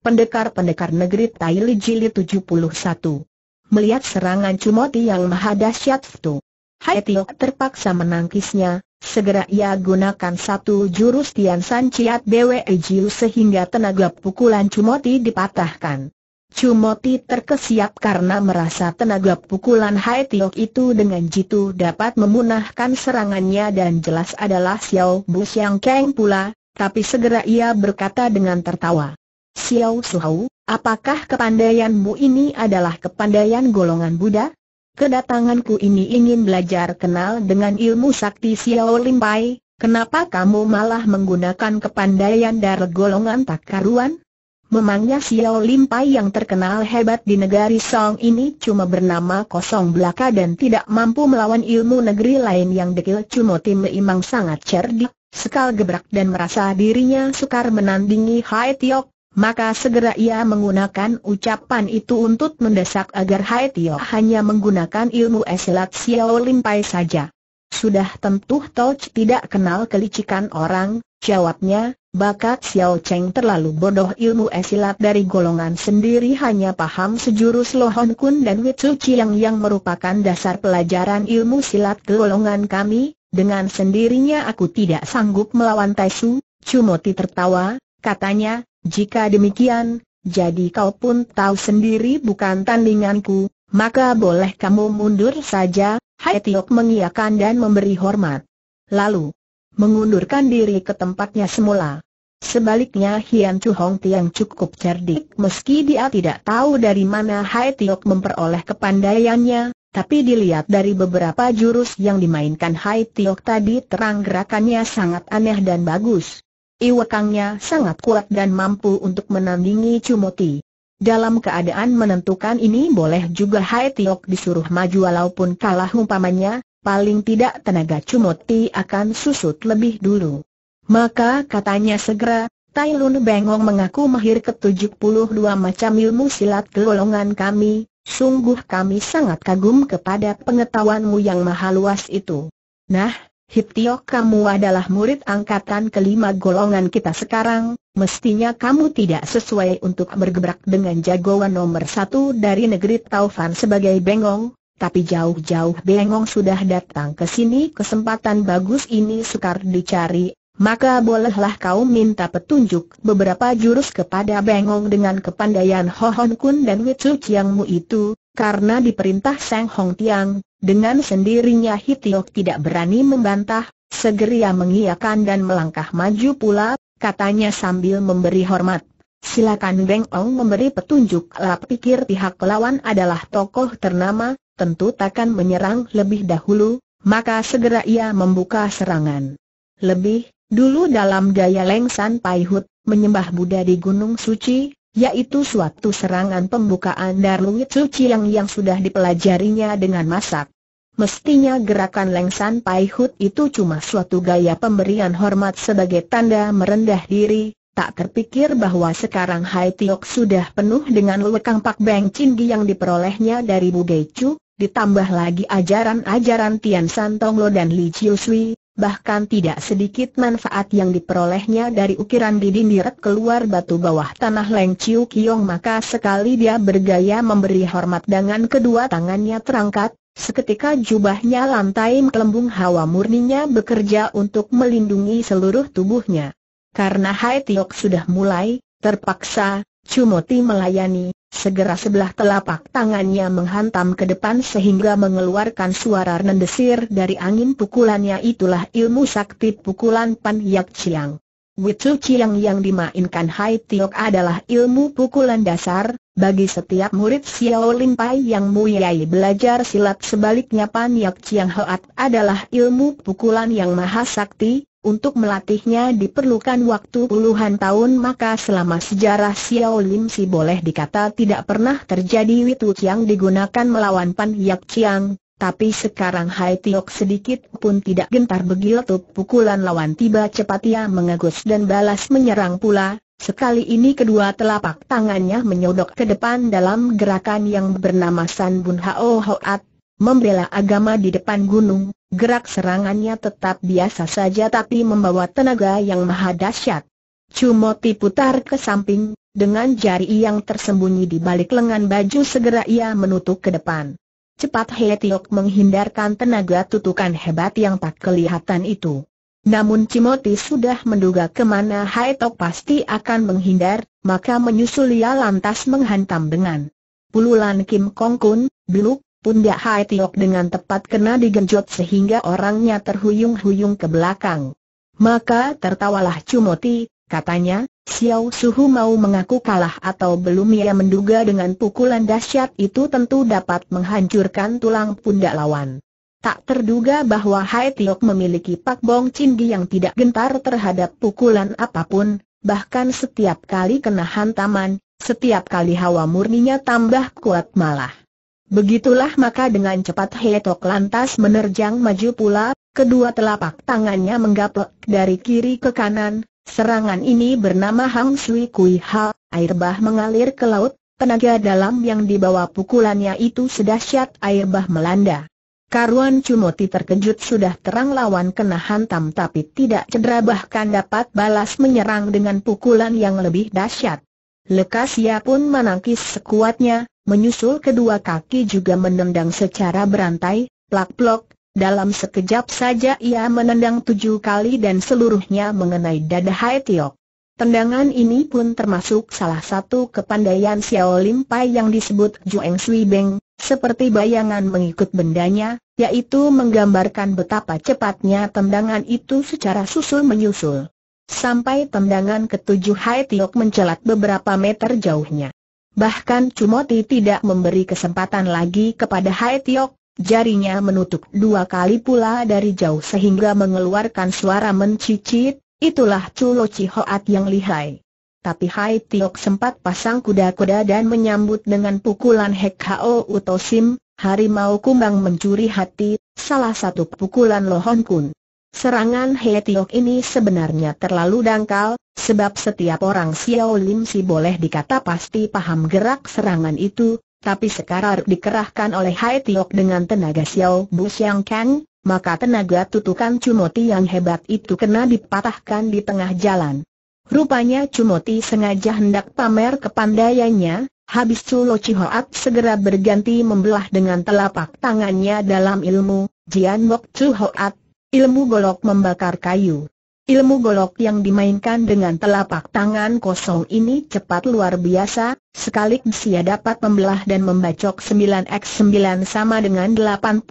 Pendekar-pendekar negeri Taili Jili 71 Melihat serangan Cumoti yang maha dahsyat itu Hai Tio terpaksa menangkisnya, segera ia gunakan satu jurus Tian San Ciat Bwe Jiu sehingga tenaga pukulan Cumoti dipatahkan Cumoti terkesiap karena merasa tenaga pukulan Hai Tio itu dengan jitu dapat memunahkan serangannya dan jelas adalah Xiao Bu Xiang Kang pula, tapi segera ia berkata dengan tertawa. Xiao Suhou, apakah kepandaianmu ini adalah kepandaian golongan Buddha? Kedatanganku ini ingin belajar kenal dengan ilmu sakti Xiao Limpai, kenapa kamu malah menggunakan kepandaian dari golongan tak karuan? Memangnya Xiao Limpai yang terkenal hebat di negeri Song ini cuma bernama kosong belaka dan tidak mampu melawan ilmu negeri lain yang dekil cuma tim Meimang sangat cerdik, sekal gebrak dan merasa dirinya sukar menandingi Hai Tiok, maka segera ia menggunakan ucapan itu untuk mendesak agar Hai Tio hanya menggunakan ilmu esilat Xiao Limpai saja. Sudah tentu Touch tidak kenal kelicikan orang, jawabnya, bakat Xiao Cheng terlalu bodoh ilmu esilat dari golongan sendiri hanya paham sejurus Lohon Kun dan Witsu Chiang yang merupakan dasar pelajaran ilmu silat golongan kami, dengan sendirinya aku tidak sanggup melawan Taisu, Cumoti tertawa, katanya, jika demikian, jadi kau pun tahu sendiri bukan tandinganku, maka boleh kamu mundur saja, Hai Tiok mengiyakan dan memberi hormat. Lalu, mengundurkan diri ke tempatnya semula. Sebaliknya Hian Chu Hong Tiang cukup cerdik meski dia tidak tahu dari mana Hai Tiok memperoleh kepandaiannya, tapi dilihat dari beberapa jurus yang dimainkan Hai Tiok tadi terang gerakannya sangat aneh dan bagus. Iwakangnya sangat kuat dan mampu untuk menandingi Cumoti. Dalam keadaan menentukan ini boleh juga Hai Tiok disuruh maju walaupun kalah umpamanya, paling tidak tenaga Cumoti akan susut lebih dulu. Maka katanya segera, Tai Lun Bengong mengaku mahir ke-72 macam ilmu silat golongan kami, sungguh kami sangat kagum kepada pengetahuanmu yang maha luas itu. Nah, Hiptio kamu adalah murid angkatan kelima golongan kita sekarang, mestinya kamu tidak sesuai untuk bergebrak dengan jagoan nomor satu dari negeri Taufan sebagai bengong, tapi jauh-jauh bengong sudah datang ke sini kesempatan bagus ini sukar dicari, maka bolehlah kau minta petunjuk beberapa jurus kepada bengong dengan kepandaian Hohon Kun dan Witsu Chiangmu itu, karena diperintah Seng Hong Tiang, dengan sendirinya Hitiok tidak berani membantah, segera mengiyakan dan melangkah maju pula, katanya sambil memberi hormat. Silakan Beng Ong memberi petunjuk lah pikir pihak lawan adalah tokoh ternama, tentu takkan menyerang lebih dahulu, maka segera ia membuka serangan. Lebih, dulu dalam daya Leng San Pai Hut, menyembah Buddha di Gunung Suci, yaitu suatu serangan pembukaan Darlui Cuci yang yang sudah dipelajarinya dengan masak. Mestinya gerakan Lengsan Pai Hut itu cuma suatu gaya pemberian hormat sebagai tanda merendah diri, tak terpikir bahwa sekarang Hai Tiok sudah penuh dengan lekang Pak Beng Cinggi yang diperolehnya dari Bu chu ditambah lagi ajaran-ajaran Tian San Tonglo dan Li Chiu Sui, bahkan tidak sedikit manfaat yang diperolehnya dari ukiran di didindiret keluar batu bawah tanah Leng Chiu Kiong maka sekali dia bergaya memberi hormat dengan kedua tangannya terangkat, seketika jubahnya lantai kelembung hawa murninya bekerja untuk melindungi seluruh tubuhnya. Karena Hai Tiok sudah mulai, terpaksa, Cumoti melayani, Segera sebelah telapak tangannya menghantam ke depan sehingga mengeluarkan suara rendesir dari angin pukulannya itulah ilmu sakti pukulan Pan Yak Chiang. Wicu Chiang yang dimainkan Hai Tiok adalah ilmu pukulan dasar, bagi setiap murid Xiao Lin Pai yang muliai belajar silat sebaliknya Pan Yak Chiang Hoat adalah ilmu pukulan yang maha sakti, untuk melatihnya diperlukan waktu puluhan tahun maka selama sejarah Xiao Lim Si boleh dikata tidak pernah terjadi Witu Chiang digunakan melawan Pan Yak Chiang, tapi sekarang Hai Tiok sedikit pun tidak gentar begitu pukulan lawan tiba cepat ia mengegus dan balas menyerang pula, sekali ini kedua telapak tangannya menyodok ke depan dalam gerakan yang bernama San Bun Hao Hoat, membela agama di depan gunung, gerak serangannya tetap biasa saja tapi membawa tenaga yang maha dahsyat. Cumoti putar ke samping, dengan jari yang tersembunyi di balik lengan baju segera ia menutup ke depan. Cepat Hetiok menghindarkan tenaga tutukan hebat yang tak kelihatan itu. Namun Cimoti sudah menduga kemana He pasti akan menghindar, maka menyusul ia lantas menghantam dengan Pululan Kim Kong Kun, Pundak Hai Tiok dengan tepat kena digenjot sehingga orangnya terhuyung-huyung ke belakang. Maka tertawalah Cumoti, katanya, Xiao Suhu mau mengaku kalah atau belum ia menduga dengan pukulan dahsyat itu tentu dapat menghancurkan tulang pundak lawan. Tak terduga bahwa Hai Tiok memiliki Pak Bong Chin yang tidak gentar terhadap pukulan apapun, bahkan setiap kali kena hantaman, setiap kali hawa murninya tambah kuat malah. Begitulah maka dengan cepat Hetok lantas menerjang maju pula, kedua telapak tangannya menggaplek dari kiri ke kanan, serangan ini bernama Hang Sui Kui Ha, air bah mengalir ke laut, tenaga dalam yang dibawa pukulannya itu sedahsyat air bah melanda. Karuan Cumoti terkejut sudah terang lawan kena hantam tapi tidak cedera bahkan dapat balas menyerang dengan pukulan yang lebih dahsyat. lekas ia pun menangkis sekuatnya, menyusul kedua kaki juga menendang secara berantai, plak-plok, dalam sekejap saja ia menendang tujuh kali dan seluruhnya mengenai dada Hai Tiok. Tendangan ini pun termasuk salah satu kepandaian Xiao Lim Pai yang disebut Jueng Sui Beng, seperti bayangan mengikut bendanya, yaitu menggambarkan betapa cepatnya tendangan itu secara susul-menyusul. Sampai tendangan ketujuh Hai Tiok mencelat beberapa meter jauhnya. Bahkan Cumoti tidak memberi kesempatan lagi kepada Hai Tiok, jarinya menutup dua kali pula dari jauh sehingga mengeluarkan suara mencicit, itulah Culo Cihoat yang lihai. Tapi Hai Tiok sempat pasang kuda-kuda dan menyambut dengan pukulan Hao Utosim, harimau kumbang mencuri hati, salah satu pukulan Lohon Kun. Serangan Hetiok ini sebenarnya terlalu dangkal, sebab setiap orang Xiao Lim Si boleh dikata pasti paham gerak serangan itu, tapi sekarang dikerahkan oleh Hetiok dengan tenaga Xiao Bu Xiang Kang, maka tenaga tutukan Cumoti yang hebat itu kena dipatahkan di tengah jalan. Rupanya Cumoti sengaja hendak pamer kepandaiannya, habis Culo Cihoat segera berganti membelah dengan telapak tangannya dalam ilmu, Jian Bok Cihoat Ilmu golok membakar kayu. Ilmu golok yang dimainkan dengan telapak tangan kosong ini cepat luar biasa, sekali dia dapat membelah dan membacok 9x9 sama dengan 81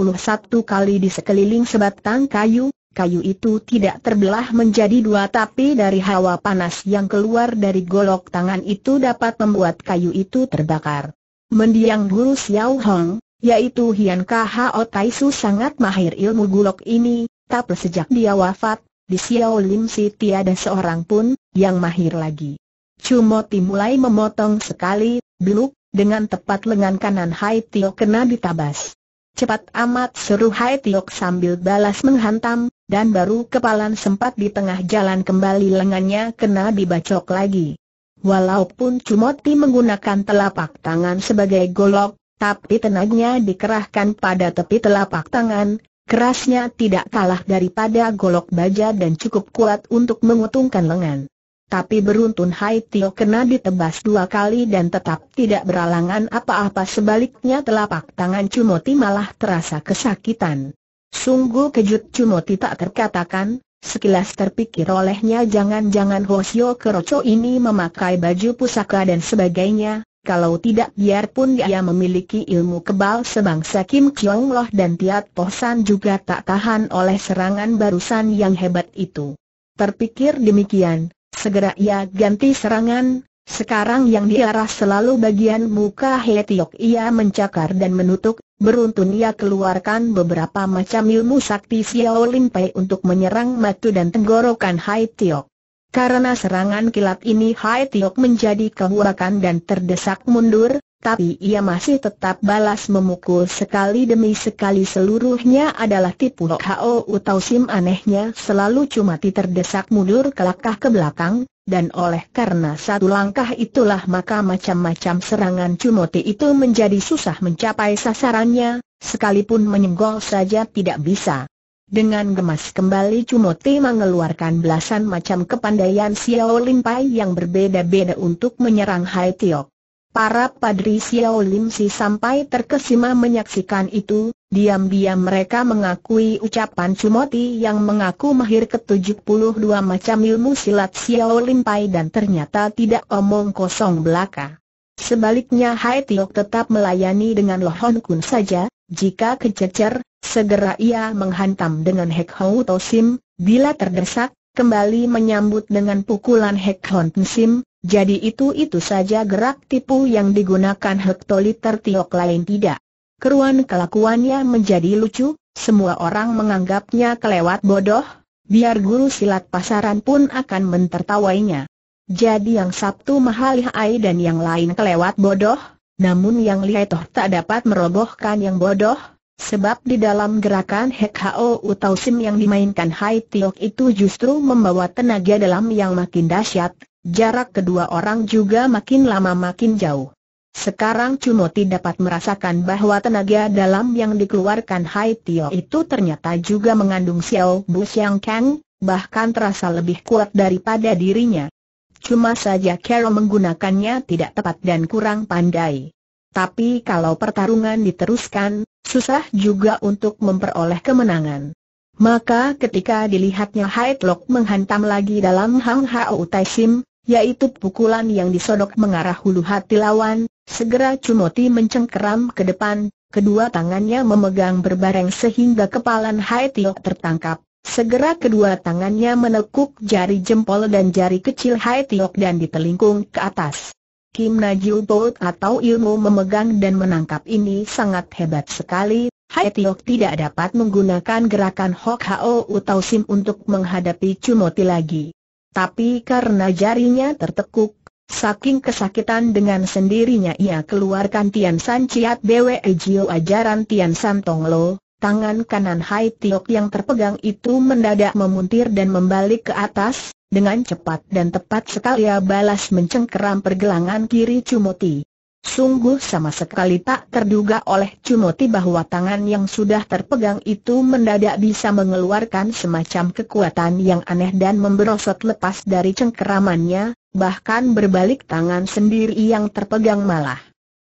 kali di sekeliling sebatang kayu, kayu itu tidak terbelah menjadi dua tapi dari hawa panas yang keluar dari golok tangan itu dapat membuat kayu itu terbakar. Mendiang guru Xiao Hong, yaitu Hian Kha Otaisu sangat mahir ilmu golok ini, tapi sejak dia wafat, di Xiao Lim Si tiada seorang pun yang mahir lagi. Cumoti mulai memotong sekali, beluk, dengan tepat lengan kanan Hai Tio kena ditabas. Cepat amat seru Hai Tio sambil balas menghantam, dan baru kepalan sempat di tengah jalan kembali lengannya kena dibacok lagi. Walaupun Cumoti menggunakan telapak tangan sebagai golok, tapi tenaganya dikerahkan pada tepi telapak tangan, Kerasnya tidak kalah daripada golok baja dan cukup kuat untuk mengutungkan lengan. Tapi beruntun Hai Tio kena ditebas dua kali dan tetap tidak beralangan apa-apa sebaliknya telapak tangan Cumoti malah terasa kesakitan. Sungguh kejut Cumoti tak terkatakan, sekilas terpikir olehnya jangan-jangan Hosio Kerocho ini memakai baju pusaka dan sebagainya, kalau tidak biarpun dia memiliki ilmu kebal sebangsa Kim Chong Loh dan Tiat Po juga tak tahan oleh serangan barusan yang hebat itu. Terpikir demikian, segera ia ganti serangan, sekarang yang diarah selalu bagian muka He ia mencakar dan menutup, beruntun ia keluarkan beberapa macam ilmu sakti Xiao Lin Pei untuk menyerang matu dan tenggorokan Hai Tiok. Karena serangan kilat ini Hai Tiok menjadi kehurakan dan terdesak mundur, tapi ia masih tetap balas memukul sekali demi sekali seluruhnya adalah tipu Hao Utau Sim anehnya selalu cuma terdesak mundur ke langkah ke belakang, dan oleh karena satu langkah itulah maka macam-macam serangan Cumoti itu menjadi susah mencapai sasarannya, sekalipun menyenggol saja tidak bisa. Dengan gemas kembali Cumoti mengeluarkan belasan macam kepandaian Xiao Lim Pai yang berbeda-beda untuk menyerang Hai Tiok. Para padri Xiao Lim Si sampai terkesima menyaksikan itu, diam-diam mereka mengakui ucapan Cumoti yang mengaku mahir ke-72 macam ilmu silat Xiao Lim Pai dan ternyata tidak omong kosong belaka. Sebaliknya Hai Tiok tetap melayani dengan Lohon Kun saja, jika kececer, segera ia menghantam dengan Hek Hou Tosim, bila terdesak, kembali menyambut dengan pukulan Hek Hon Sim, jadi itu-itu saja gerak tipu yang digunakan hektoliter Tiok lain tidak. Keruan kelakuannya menjadi lucu, semua orang menganggapnya kelewat bodoh, biar guru silat pasaran pun akan mentertawainya. Jadi yang Sabtu Mahalihai dan yang lain kelewat bodoh, namun yang lihai toh tak dapat merobohkan yang bodoh, sebab di dalam gerakan Hek Hao Utau Sim yang dimainkan Hai Tiok itu justru membawa tenaga dalam yang makin dahsyat, jarak kedua orang juga makin lama makin jauh. Sekarang Cunoti dapat merasakan bahwa tenaga dalam yang dikeluarkan Hai Tio itu ternyata juga mengandung Xiao Bu Xiang Kang, bahkan terasa lebih kuat daripada dirinya cuma saja Carol menggunakannya tidak tepat dan kurang pandai. Tapi kalau pertarungan diteruskan, susah juga untuk memperoleh kemenangan. Maka ketika dilihatnya Haidlok menghantam lagi dalam Hang Hao Tai Sim, yaitu pukulan yang disodok mengarah hulu hati lawan, segera Cumoti mencengkeram ke depan, kedua tangannya memegang berbareng sehingga kepalan Haidlok tertangkap. Segera kedua tangannya menekuk jari jempol dan jari kecil Hai Tiok dan ditelingkung ke atas. Kim Najil Boat atau ilmu memegang dan menangkap ini sangat hebat sekali, Hai Tiok tidak dapat menggunakan gerakan Hok Hao atau Sim untuk menghadapi Cumoti lagi. Tapi karena jarinya tertekuk, saking kesakitan dengan sendirinya ia keluarkan Tian San Ciat Bwe Jiu ajaran Tian San Tong Lo, Tangan kanan Hai Tiok yang terpegang itu mendadak memuntir dan membalik ke atas, dengan cepat dan tepat sekali ia balas mencengkeram pergelangan kiri Cumoti. Sungguh sama sekali tak terduga oleh Cumoti bahwa tangan yang sudah terpegang itu mendadak bisa mengeluarkan semacam kekuatan yang aneh dan memberosot lepas dari cengkeramannya, bahkan berbalik tangan sendiri yang terpegang malah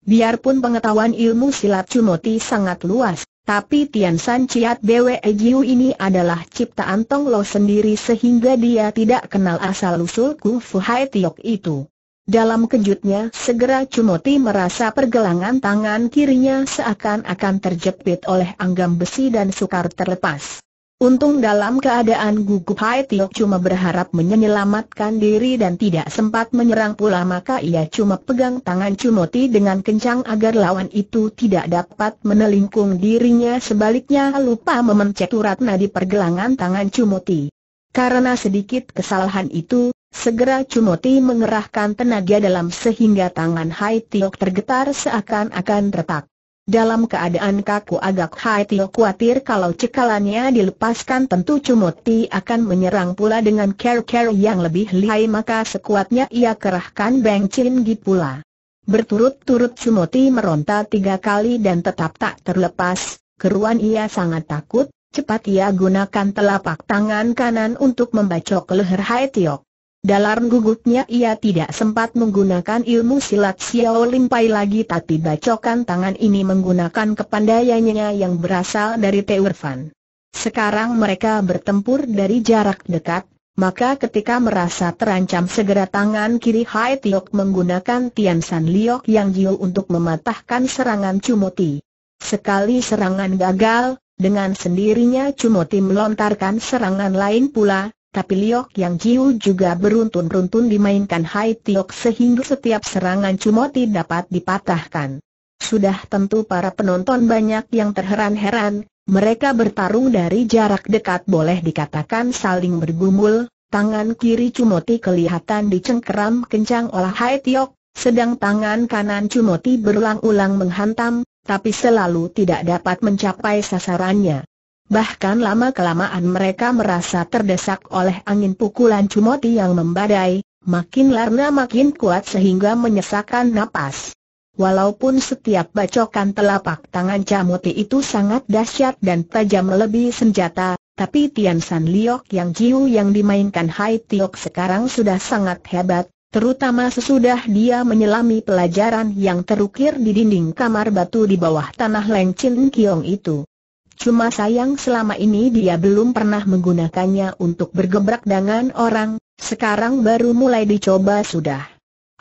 Biarpun pengetahuan ilmu silat Cumoti sangat luas, tapi Tian San Ciat Bwe Jiu ini adalah ciptaan Tong Lo sendiri sehingga dia tidak kenal asal-usul Kung Fu Hai Tiok itu. Dalam kejutnya segera Cumoti merasa pergelangan tangan kirinya seakan-akan terjepit oleh anggam besi dan sukar terlepas. Untung dalam keadaan gugup Hai Tio cuma berharap menyelamatkan diri dan tidak sempat menyerang pula maka ia cuma pegang tangan Cumoti dengan kencang agar lawan itu tidak dapat menelingkung dirinya sebaliknya lupa memencet uratna di pergelangan tangan Cumoti. Karena sedikit kesalahan itu, segera Cumoti mengerahkan tenaga dalam sehingga tangan Hai Tio tergetar seakan-akan retak. Dalam keadaan kaku agak Hai Tio khawatir kalau cekalannya dilepaskan tentu Cumoti akan menyerang pula dengan care-care yang lebih lihai maka sekuatnya ia kerahkan Beng Chin Gi pula. Berturut-turut Cumoti meronta tiga kali dan tetap tak terlepas, keruan ia sangat takut, cepat ia gunakan telapak tangan kanan untuk membacok leher Hai Tio. Dalam gugupnya ia tidak sempat menggunakan ilmu silat Xiao Lim Pai lagi tapi bacokan tangan ini menggunakan kepandaiannya yang berasal dari Teurfan. Sekarang mereka bertempur dari jarak dekat, maka ketika merasa terancam segera tangan kiri Hai Tiok menggunakan Tian San Liok yang Jiu untuk mematahkan serangan Cumoti. Sekali serangan gagal, dengan sendirinya Cumoti melontarkan serangan lain pula, tapi Liok Yang Jiu juga beruntun-beruntun dimainkan Hai Tiok sehingga setiap serangan Cumoti dapat dipatahkan. Sudah tentu para penonton banyak yang terheran-heran, mereka bertarung dari jarak dekat boleh dikatakan saling bergumul, tangan kiri Cumoti kelihatan dicengkeram kencang oleh Hai Tiok, sedang tangan kanan Cumoti berulang-ulang menghantam, tapi selalu tidak dapat mencapai sasarannya. Bahkan lama-kelamaan mereka merasa terdesak oleh angin pukulan cumoti yang membadai, makin larna makin kuat sehingga menyesakan napas. Walaupun setiap bacokan telapak tangan cumoti itu sangat dahsyat dan tajam lebih senjata, tapi Tian San Liok yang Jiu yang dimainkan Hai Tiok sekarang sudah sangat hebat, terutama sesudah dia menyelami pelajaran yang terukir di dinding kamar batu di bawah tanah Leng Chin Kiong itu. Cuma sayang selama ini dia belum pernah menggunakannya untuk bergebrak dengan orang, sekarang baru mulai dicoba sudah.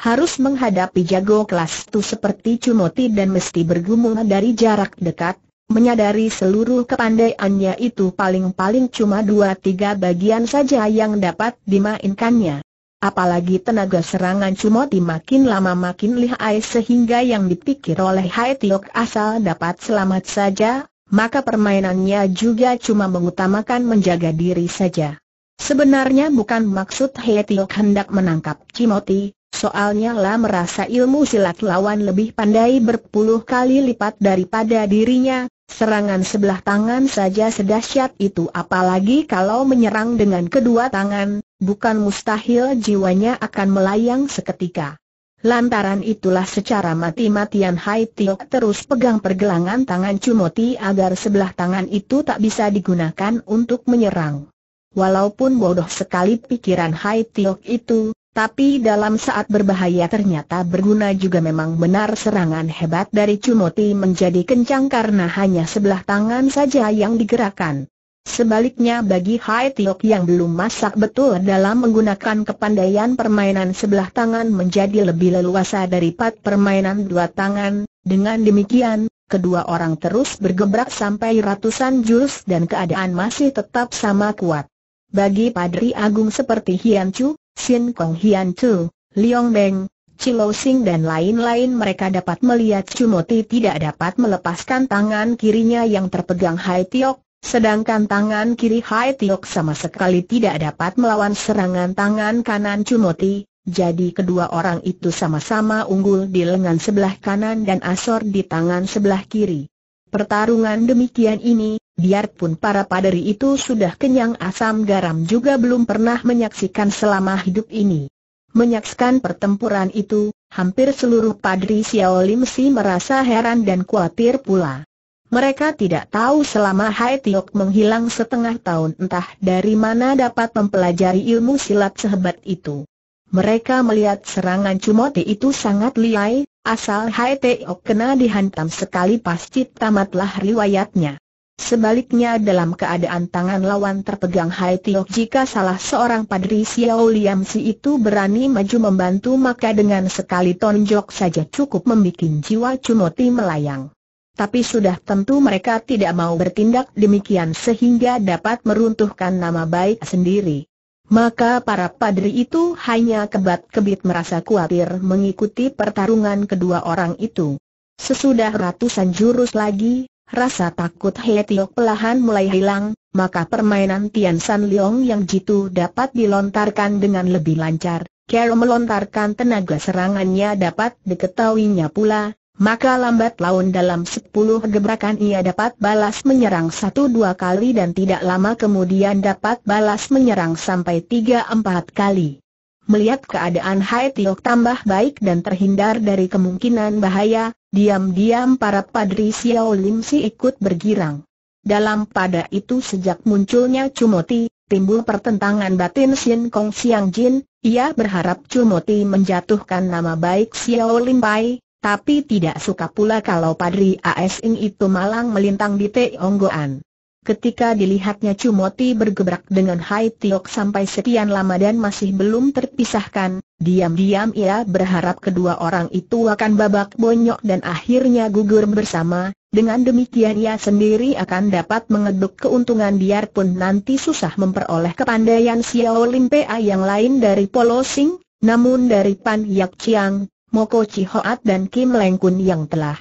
Harus menghadapi jago kelas tu seperti Cunoti dan mesti bergumul dari jarak dekat, menyadari seluruh kepandaiannya itu paling-paling cuma dua tiga bagian saja yang dapat dimainkannya. Apalagi tenaga serangan Cumoti makin lama makin lihai sehingga yang dipikir oleh Hai Tiok asal dapat selamat saja, maka permainannya juga cuma mengutamakan menjaga diri saja. Sebenarnya bukan maksud He Tiok hendak menangkap Cimoti, soalnya lah merasa ilmu silat lawan lebih pandai berpuluh kali lipat daripada dirinya, serangan sebelah tangan saja sedahsyat itu apalagi kalau menyerang dengan kedua tangan, bukan mustahil jiwanya akan melayang seketika. Lantaran itulah secara mati-matian Hai Tio terus pegang pergelangan tangan Cumoti agar sebelah tangan itu tak bisa digunakan untuk menyerang. Walaupun bodoh sekali pikiran Hai Tio itu, tapi dalam saat berbahaya ternyata berguna juga memang benar serangan hebat dari Cumoti menjadi kencang karena hanya sebelah tangan saja yang digerakkan. Sebaliknya bagi Hai Tiok yang belum masak betul dalam menggunakan kepandaian permainan sebelah tangan menjadi lebih leluasa daripada permainan dua tangan, dengan demikian, kedua orang terus bergebrak sampai ratusan jurus dan keadaan masih tetap sama kuat. Bagi Padri Agung seperti Hian Chu, Xin Kong Hian Chu, Liong Beng, Chilo Sing dan lain-lain mereka dapat melihat Chumoti tidak dapat melepaskan tangan kirinya yang terpegang Hai Tiok, Sedangkan tangan kiri Hai Tiok sama sekali tidak dapat melawan serangan tangan kanan Cumoti, jadi kedua orang itu sama-sama unggul di lengan sebelah kanan dan asor di tangan sebelah kiri. Pertarungan demikian ini, biarpun para paderi itu sudah kenyang asam garam juga belum pernah menyaksikan selama hidup ini. Menyaksikan pertempuran itu, hampir seluruh padri Xiao Lim Si merasa heran dan khawatir pula. Mereka tidak tahu selama Hai Tiok menghilang setengah tahun entah dari mana dapat mempelajari ilmu silat sehebat itu. Mereka melihat serangan Cumote itu sangat liai, asal Hai Tiok kena dihantam sekali pasti tamatlah riwayatnya. Sebaliknya dalam keadaan tangan lawan terpegang Hai Tiok jika salah seorang padri Xiao Liam Si itu berani maju membantu maka dengan sekali tonjok saja cukup membuat jiwa Cumote melayang tapi sudah tentu mereka tidak mau bertindak demikian sehingga dapat meruntuhkan nama baik sendiri. Maka para padri itu hanya kebat-kebit merasa khawatir mengikuti pertarungan kedua orang itu. Sesudah ratusan jurus lagi, rasa takut Hetiok Tiok pelahan mulai hilang, maka permainan Tian San Leong yang jitu dapat dilontarkan dengan lebih lancar. Kero melontarkan tenaga serangannya dapat diketahuinya pula, maka lambat laun dalam sepuluh gebrakan ia dapat balas menyerang satu dua kali dan tidak lama kemudian dapat balas menyerang sampai tiga empat kali. Melihat keadaan Hai Tiok tambah baik dan terhindar dari kemungkinan bahaya, diam-diam para padri Xiao Lim Si ikut bergirang. Dalam pada itu sejak munculnya Cumoti, timbul pertentangan batin Sin Kong Siang Jin, ia berharap Cumoti menjatuhkan nama baik Xiao Lim Pai, tapi tidak suka pula kalau Padri Asing itu malang melintang di Teonggoan. Ketika dilihatnya Cumoti bergebrak dengan Hai Tiok sampai sekian lama dan masih belum terpisahkan, diam-diam ia berharap kedua orang itu akan babak bonyok dan akhirnya gugur bersama, dengan demikian ia sendiri akan dapat mengeduk keuntungan biarpun nanti susah memperoleh kepandaian Xiao Lim Pa yang lain dari Polosing, namun dari Pan Yak Chiang, Moko Hoat dan Kim Lengkun yang telah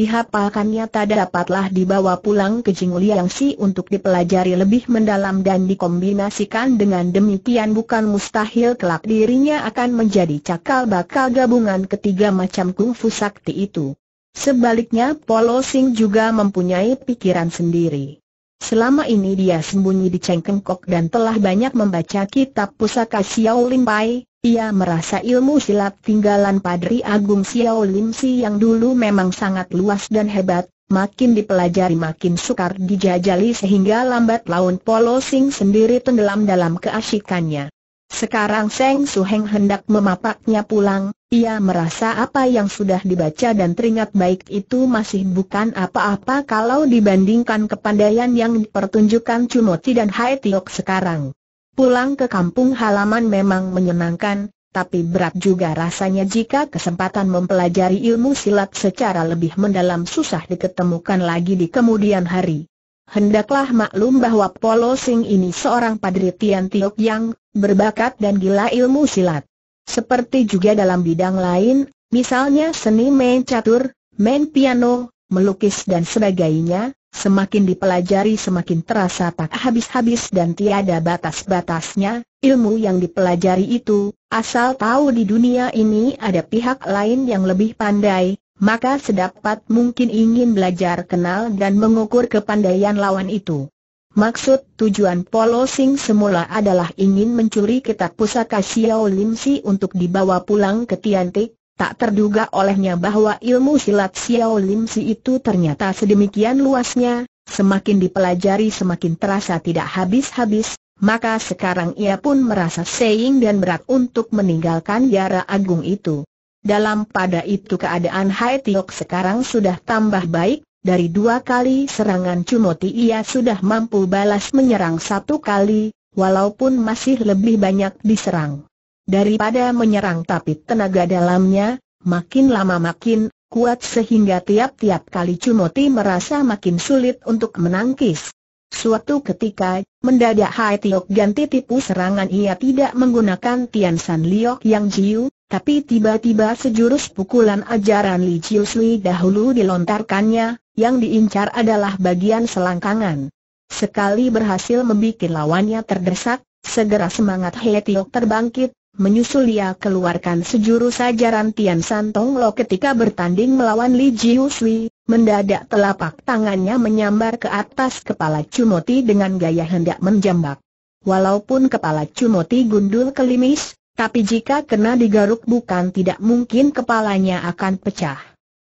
dihafalkannya tak dapatlah dibawa pulang ke Jing Liang Si untuk dipelajari lebih mendalam dan dikombinasikan dengan demikian bukan mustahil kelak dirinya akan menjadi cakal bakal gabungan ketiga macam kungfu sakti itu. Sebaliknya Polo Sing juga mempunyai pikiran sendiri. Selama ini dia sembunyi di Cengkengkok dan telah banyak membaca kitab pusaka Xiao Lim Pai, ia merasa ilmu silat tinggalan Padri Agung Xiao Lim Si yang dulu memang sangat luas dan hebat, makin dipelajari makin sukar dijajali sehingga lambat laun Polo Sing sendiri tenggelam dalam keasikannya. Sekarang Seng Suheng hendak memapaknya pulang, ia merasa apa yang sudah dibaca dan teringat baik itu masih bukan apa-apa kalau dibandingkan kepandaian yang dipertunjukkan Cunoti dan Hai Tiok sekarang. Pulang ke kampung halaman memang menyenangkan, tapi berat juga rasanya jika kesempatan mempelajari ilmu silat secara lebih mendalam susah diketemukan lagi di kemudian hari. Hendaklah maklum bahwa Polo Sing ini seorang padri Tian Tiok yang berbakat dan gila ilmu silat. Seperti juga dalam bidang lain, misalnya seni main catur, main piano, melukis dan sebagainya, semakin dipelajari semakin terasa tak habis-habis dan tiada batas-batasnya, ilmu yang dipelajari itu, asal tahu di dunia ini ada pihak lain yang lebih pandai, maka sedapat mungkin ingin belajar kenal dan mengukur kepandaian lawan itu. Maksud tujuan Polo Sing semula adalah ingin mencuri kitab pusaka Xiao Lim Si untuk dibawa pulang ke Tiantik, tak terduga olehnya bahwa ilmu silat Xiao Lim Si itu ternyata sedemikian luasnya, semakin dipelajari semakin terasa tidak habis-habis, maka sekarang ia pun merasa seing dan berat untuk meninggalkan Yara Agung itu. Dalam pada itu keadaan Hai Tiok sekarang sudah tambah baik, dari dua kali serangan Cumoti ia sudah mampu balas menyerang satu kali, walaupun masih lebih banyak diserang. Daripada menyerang tapi tenaga dalamnya, makin lama makin kuat sehingga tiap-tiap kali Cumoti merasa makin sulit untuk menangkis. Suatu ketika, mendadak Hai Tiok ganti tipu serangan ia tidak menggunakan Tian San Liok Yang Jiu, tapi tiba-tiba sejurus pukulan ajaran Li Chiu Sui dahulu dilontarkannya, yang diincar adalah bagian selangkangan. Sekali berhasil membuat lawannya terdesak, segera semangat He Tiok terbangkit, menyusul ia keluarkan sejurus ajaran Tian San Tong Lo ketika bertanding melawan Li Chiu Sui, mendadak telapak tangannya menyambar ke atas kepala Cumoti dengan gaya hendak menjambak. Walaupun kepala Cumoti gundul kelimis, tapi jika kena digaruk bukan tidak mungkin kepalanya akan pecah.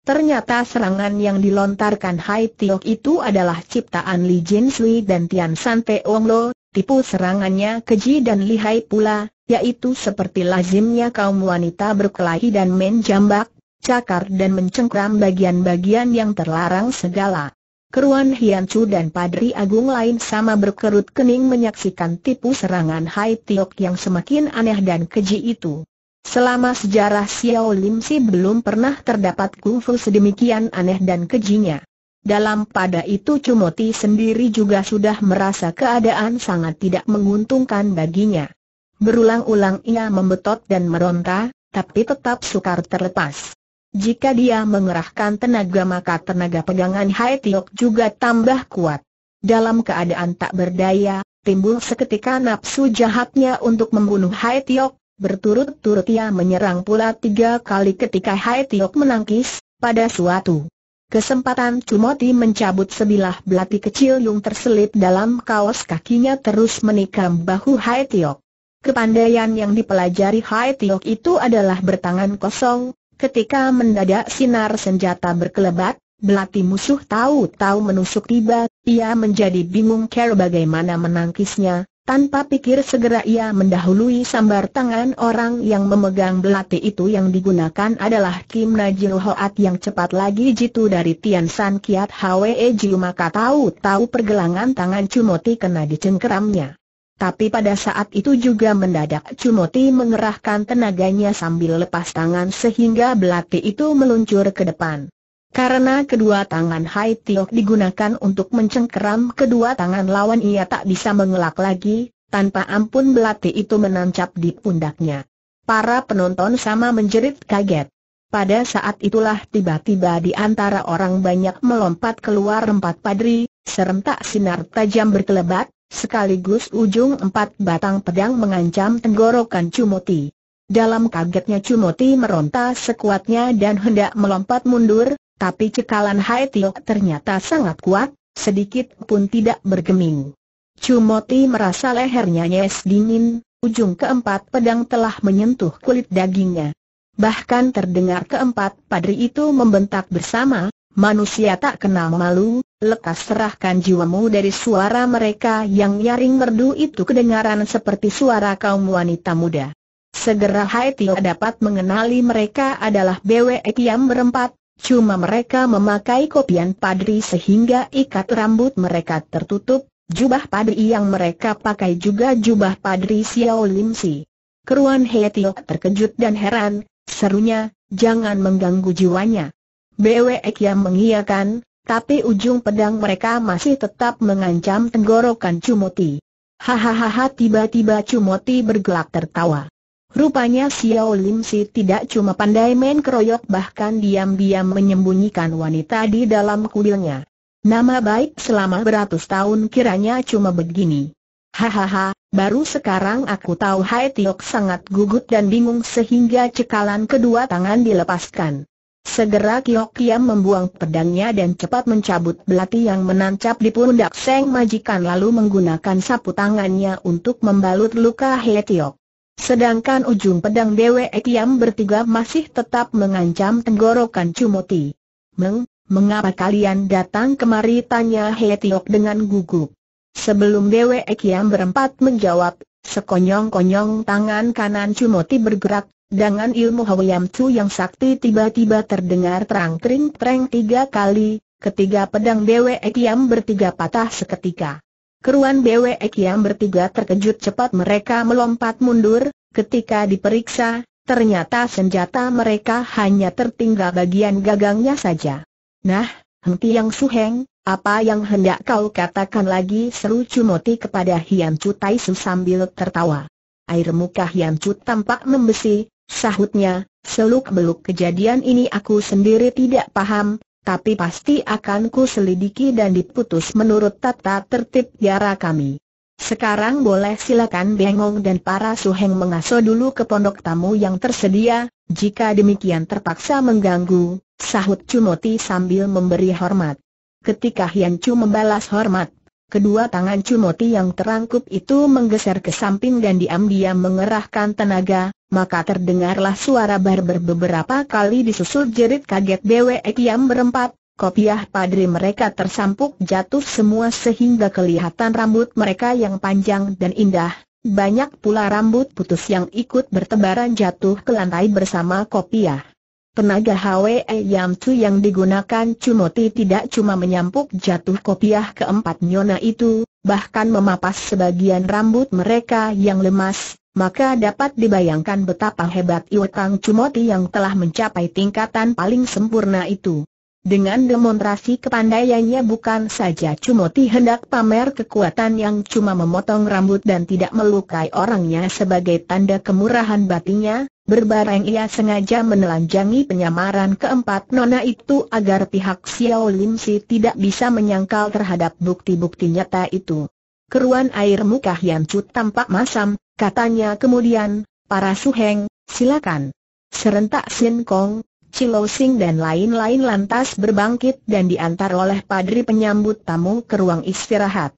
Ternyata serangan yang dilontarkan Hai Tiok itu adalah ciptaan Li Jin Sui dan Tian San Ong Lo, tipu serangannya keji dan lihai pula, yaitu seperti lazimnya kaum wanita berkelahi dan menjambak, cakar dan mencengkram bagian-bagian yang terlarang segala. Keruan Hiancu dan Padri Agung lain sama berkerut kening menyaksikan tipu serangan Hai Tiok yang semakin aneh dan keji itu. Selama sejarah Xiao Lim Si belum pernah terdapat kungfu sedemikian aneh dan kejinya. Dalam pada itu Cumoti sendiri juga sudah merasa keadaan sangat tidak menguntungkan baginya. Berulang-ulang ia membetot dan meronta, tapi tetap sukar terlepas. Jika dia mengerahkan tenaga maka tenaga pegangan Hai Tiok juga tambah kuat. Dalam keadaan tak berdaya, timbul seketika nafsu jahatnya untuk membunuh Hai Tiok, berturut-turut ia menyerang pula tiga kali ketika Hai Tiok menangkis, pada suatu kesempatan Cumoti mencabut sebilah belati kecil yang terselip dalam kaos kakinya terus menikam bahu Hai Tiok. Kepandaian yang dipelajari Hai Tiok itu adalah bertangan kosong, Ketika mendadak sinar senjata berkelebat, belati musuh tahu-tahu menusuk tiba, ia menjadi bingung cara bagaimana menangkisnya, tanpa pikir segera ia mendahului sambar tangan orang yang memegang belati itu yang digunakan adalah Kim Najil Hoat yang cepat lagi jitu dari Tian San Kiat Hwe Jiu maka tahu-tahu pergelangan tangan Cumoti kena dicengkeramnya. Tapi pada saat itu juga mendadak Cumoti mengerahkan tenaganya sambil lepas tangan sehingga belati itu meluncur ke depan. Karena kedua tangan Hai Tiok digunakan untuk mencengkeram kedua tangan lawan ia tak bisa mengelak lagi, tanpa ampun belati itu menancap di pundaknya. Para penonton sama menjerit kaget. Pada saat itulah tiba-tiba di antara orang banyak melompat keluar empat padri, serentak sinar tajam berkelebat, Sekaligus ujung empat batang pedang mengancam tenggorokan Cumoti. Dalam kagetnya Cumoti meronta sekuatnya dan hendak melompat mundur, tapi cekalan Hai Tio ternyata sangat kuat, sedikit pun tidak bergeming. Cumoti merasa lehernya nyes dingin, ujung keempat pedang telah menyentuh kulit dagingnya. Bahkan terdengar keempat padri itu membentak bersama, Manusia tak kenal malu, lekas serahkan jiwamu dari suara mereka yang nyaring merdu itu kedengaran seperti suara kaum wanita muda. Segera Hai Tio dapat mengenali mereka adalah BW yang berempat, cuma mereka memakai kopian padri sehingga ikat rambut mereka tertutup, jubah padri yang mereka pakai juga jubah padri Xiao Lim Si. Keruan Hai Tio terkejut dan heran, serunya, jangan mengganggu jiwanya. Bwek yang mengiyakan, tapi ujung pedang mereka masih tetap mengancam tenggorokan Cumoti. Hahaha tiba-tiba Cumoti bergelak tertawa. Rupanya Xiao Lim Si tidak cuma pandai main keroyok bahkan diam-diam menyembunyikan wanita di dalam kuilnya. Nama baik selama beratus tahun kiranya cuma begini. Hahaha, baru sekarang aku tahu Hai Tiok sangat gugut dan bingung sehingga cekalan kedua tangan dilepaskan. Segera Kiok Kiam membuang pedangnya dan cepat mencabut belati yang menancap di pundak Seng Majikan lalu menggunakan sapu tangannya untuk membalut luka He Tiok. Sedangkan ujung pedang Dewe e Kiam bertiga masih tetap mengancam tenggorokan Cumoti. Meng, mengapa kalian datang kemari tanya He Tiok dengan gugup. Sebelum Dewe e Kiam berempat menjawab, sekonyong-konyong tangan kanan Cumoti bergerak dengan ilmu Hoyam Chu yang sakti tiba-tiba terdengar terang-tering-terang tiga kali, ketiga pedang Bwe Kiam bertiga patah seketika. Keruan Bwe Kiam bertiga terkejut cepat mereka melompat mundur, ketika diperiksa, ternyata senjata mereka hanya tertinggal bagian gagangnya saja. Nah, henti yang suheng, apa yang hendak kau katakan lagi seru Cumoti kepada Hian Chu Taisu sambil tertawa. Air muka Hian Chu tampak membesi, Sahutnya, seluk-beluk kejadian ini aku sendiri tidak paham, tapi pasti akan ku selidiki dan diputus menurut tata tertib biara kami. Sekarang boleh silakan Bengong dan para suheng mengasuh dulu ke pondok tamu yang tersedia, jika demikian terpaksa mengganggu, sahut Cumoti sambil memberi hormat. Ketika Hian Chu membalas hormat Kedua tangan Cumoti yang terangkup itu menggeser ke samping dan diam-diam mengerahkan tenaga, maka terdengarlah suara barber beberapa kali disusul jerit kaget BWE Kiam berempat, kopiah padri mereka tersampuk jatuh semua sehingga kelihatan rambut mereka yang panjang dan indah, banyak pula rambut putus yang ikut bertebaran jatuh ke lantai bersama kopiah. Tenaga HWE Tu yang digunakan Cumoti tidak cuma menyampuk jatuh kopiah keempat nyona itu, bahkan memapas sebagian rambut mereka yang lemas, maka dapat dibayangkan betapa hebat Iwekang Cumoti yang telah mencapai tingkatan paling sempurna itu. Dengan demonstrasi kepandaiannya bukan saja Cumoti hendak pamer kekuatan yang cuma memotong rambut dan tidak melukai orangnya sebagai tanda kemurahan batinya, berbareng ia sengaja menelanjangi penyamaran keempat nona itu agar pihak Xiao Lim Si tidak bisa menyangkal terhadap bukti-bukti nyata itu. Keruan air muka Hian Chu tampak masam, katanya kemudian, para suheng, silakan. Serentak Sin Kong, Cilosing dan lain-lain lantas berbangkit dan diantar oleh padri penyambut tamu ke ruang istirahat.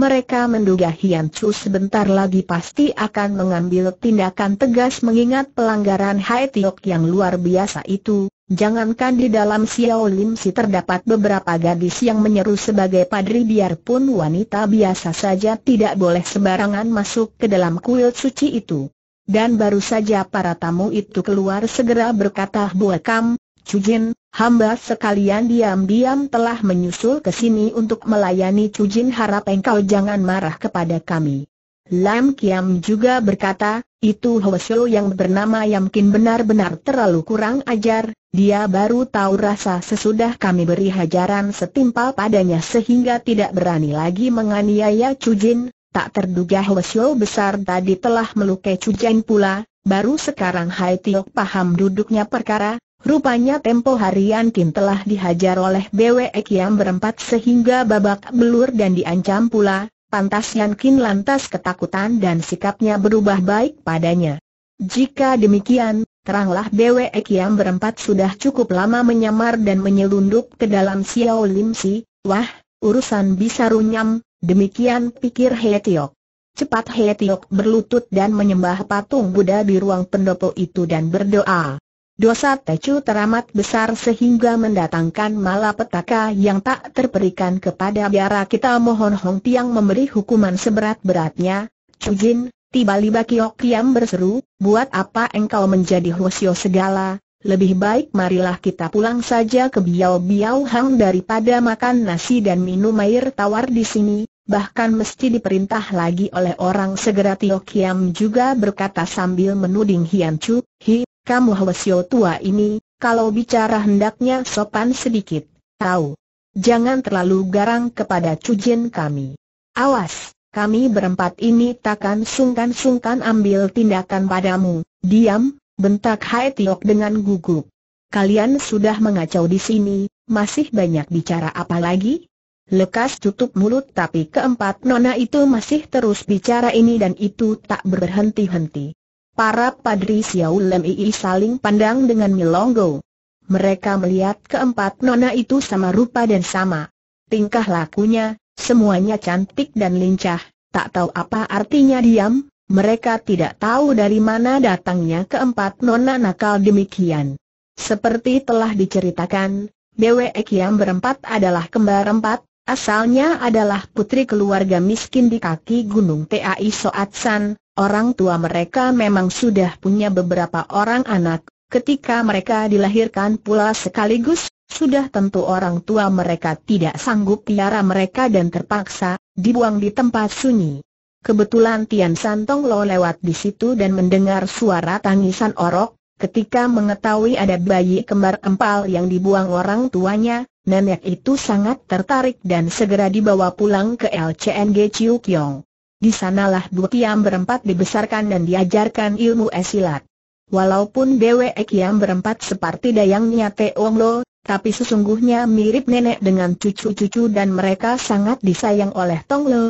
Mereka menduga Hian Chu sebentar lagi pasti akan mengambil tindakan tegas mengingat pelanggaran Hai Tiok yang luar biasa itu. Jangankan di dalam Xiao Lim Si terdapat beberapa gadis yang menyeru sebagai padri biarpun wanita biasa saja tidak boleh sembarangan masuk ke dalam kuil suci itu. Dan baru saja para tamu itu keluar segera berkata Buakam, Cujin, hamba sekalian diam-diam telah menyusul ke sini untuk melayani Cujin harap engkau jangan marah kepada kami. Lam Kiam juga berkata, itu Hwasyo yang bernama Yamkin benar-benar terlalu kurang ajar, dia baru tahu rasa sesudah kami beri hajaran setimpal padanya sehingga tidak berani lagi menganiaya Cujin, Tak terduga Hwasyo besar tadi telah melukai Cujan pula, baru sekarang Hai Tiok paham duduknya perkara, rupanya tempo harian Kim telah dihajar oleh Bwe yang berempat sehingga babak belur dan diancam pula, Pantas Yan Kin lantas ketakutan dan sikapnya berubah baik padanya. Jika demikian, teranglah Bwe yang berempat sudah cukup lama menyamar dan menyelundup ke dalam Xiao Lim Si, wah, urusan bisa runyam, Demikian pikir Hetiok. Cepat Hetiok berlutut dan menyembah patung Buddha di ruang pendopo itu dan berdoa. Dosa Tecu teramat besar sehingga mendatangkan malapetaka yang tak terperikan kepada biara kita mohon Hong Tiang memberi hukuman seberat-beratnya. Cujin, tiba-tiba Kiok Kiam berseru, buat apa engkau menjadi hosio segala, lebih baik marilah kita pulang saja ke Biao Biao Hang daripada makan nasi dan minum air tawar di sini, bahkan mesti diperintah lagi oleh orang segera Tio Kiam juga berkata sambil menuding Hian Chu, Hi, kamu Hwasyo tua ini, kalau bicara hendaknya sopan sedikit, tahu. Jangan terlalu garang kepada cujin kami. Awas, kami berempat ini takkan sungkan-sungkan ambil tindakan padamu, diam, Bentak Hai Tiok dengan gugup. Kalian sudah mengacau di sini, masih banyak bicara apa lagi? Lekas tutup mulut tapi keempat nona itu masih terus bicara ini dan itu tak berhenti-henti. Para padri Xiao Lem Ii saling pandang dengan Milonggo. Mereka melihat keempat nona itu sama rupa dan sama. Tingkah lakunya, semuanya cantik dan lincah, tak tahu apa artinya diam, mereka tidak tahu dari mana datangnya keempat nona nakal demikian. Seperti telah diceritakan, Bwe yang berempat adalah kembar empat, asalnya adalah putri keluarga miskin di kaki gunung TAI Soatsan, orang tua mereka memang sudah punya beberapa orang anak, ketika mereka dilahirkan pula sekaligus, sudah tentu orang tua mereka tidak sanggup piara mereka dan terpaksa dibuang di tempat sunyi. Kebetulan Tian Santong Lo lewat di situ dan mendengar suara tangisan orok, ketika mengetahui ada bayi kembar empal yang dibuang orang tuanya, nenek itu sangat tertarik dan segera dibawa pulang ke LCNG Chiu Kiong. Di sanalah dua Kiam berempat dibesarkan dan diajarkan ilmu esilat. Walaupun Dwe Kiam berempat seperti dayangnya Teong Lo, tapi sesungguhnya mirip nenek dengan cucu-cucu dan mereka sangat disayang oleh Tong Lo.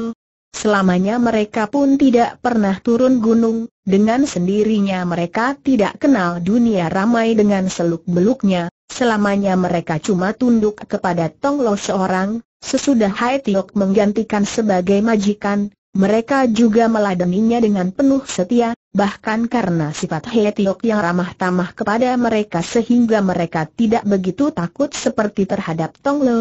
Selamanya mereka pun tidak pernah turun gunung, dengan sendirinya mereka tidak kenal dunia ramai dengan seluk-beluknya, selamanya mereka cuma tunduk kepada Tong Lo seorang, sesudah Hai Tiok menggantikan sebagai majikan, mereka juga meladeninya dengan penuh setia, bahkan karena sifat Hai Tiok yang ramah tamah kepada mereka sehingga mereka tidak begitu takut seperti terhadap Tong Lo.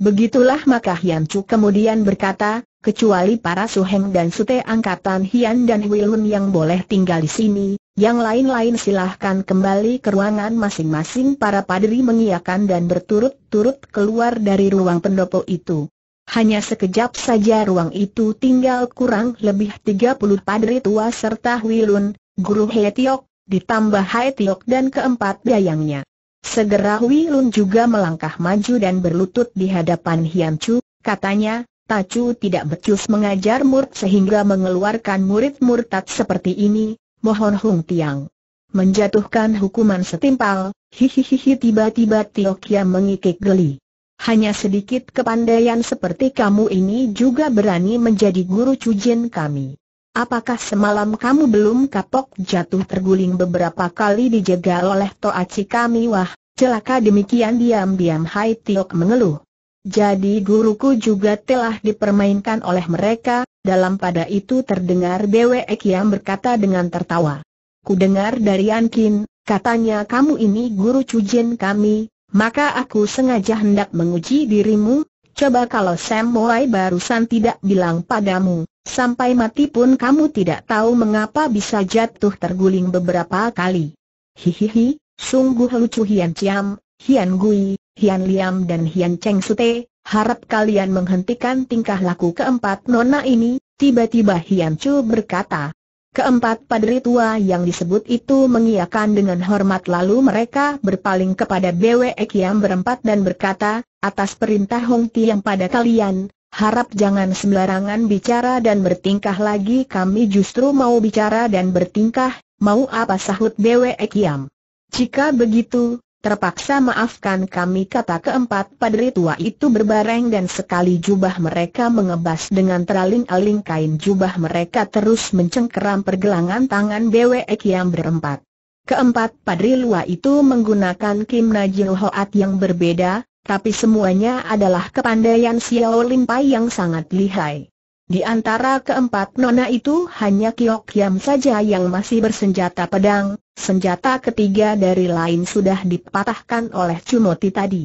Begitulah maka Hian Chu kemudian berkata, kecuali para Suheng dan Sute angkatan Hian dan Wilun yang boleh tinggal di sini, yang lain-lain silahkan kembali ke ruangan masing-masing para padri mengiakan dan berturut-turut keluar dari ruang pendopo itu. Hanya sekejap saja ruang itu tinggal kurang lebih 30 padri tua serta Wilun, Guru He Tiok, ditambah Hai Tiok dan keempat dayangnya. Segera Wilun juga melangkah maju dan berlutut di hadapan Hian Chu, katanya, Tacu tidak becus mengajar murid sehingga mengeluarkan murid murtad seperti ini, mohon Hung Tiang. Menjatuhkan hukuman setimpal, hihihihi tiba-tiba Tio Kia mengikik geli. Hanya sedikit kepandaian seperti kamu ini juga berani menjadi guru cujin kami. Apakah semalam kamu belum kapok jatuh terguling beberapa kali dijegal oleh Toaci kami? Wah, celaka demikian diam-diam Hai Tiok mengeluh. Jadi guruku juga telah dipermainkan oleh mereka, dalam pada itu terdengar Bwek yang berkata dengan tertawa. Ku dengar dari Ankin, katanya kamu ini guru cujin kami, maka aku sengaja hendak menguji dirimu, coba kalau Sam Moai barusan tidak bilang padamu, sampai mati pun kamu tidak tahu mengapa bisa jatuh terguling beberapa kali. Hihihi, sungguh lucu Hian Ciam, Hian Gui, Hian Liam dan Hian Cheng Sute, harap kalian menghentikan tingkah laku keempat nona ini, tiba-tiba Hian Chu berkata. Keempat padri tua yang disebut itu mengiakan dengan hormat lalu mereka berpaling kepada Bwe Kiam berempat dan berkata, atas perintah Hong Ti yang pada kalian, harap jangan sembarangan bicara dan bertingkah lagi kami justru mau bicara dan bertingkah, mau apa sahut Bwe Kiam. Jika begitu, Terpaksa maafkan kami kata keempat padri tua itu berbareng dan sekali jubah mereka mengebas dengan teraling-aling kain jubah mereka terus mencengkeram pergelangan tangan BWEK yang berempat. Keempat padri tua itu menggunakan Kim Najil Hoat yang berbeda, tapi semuanya adalah kepandaian Xiao Limpai yang sangat lihai. Di antara keempat nona itu hanya Kiok Yam saja yang masih bersenjata pedang, Senjata ketiga dari lain sudah dipatahkan oleh Cumoti tadi.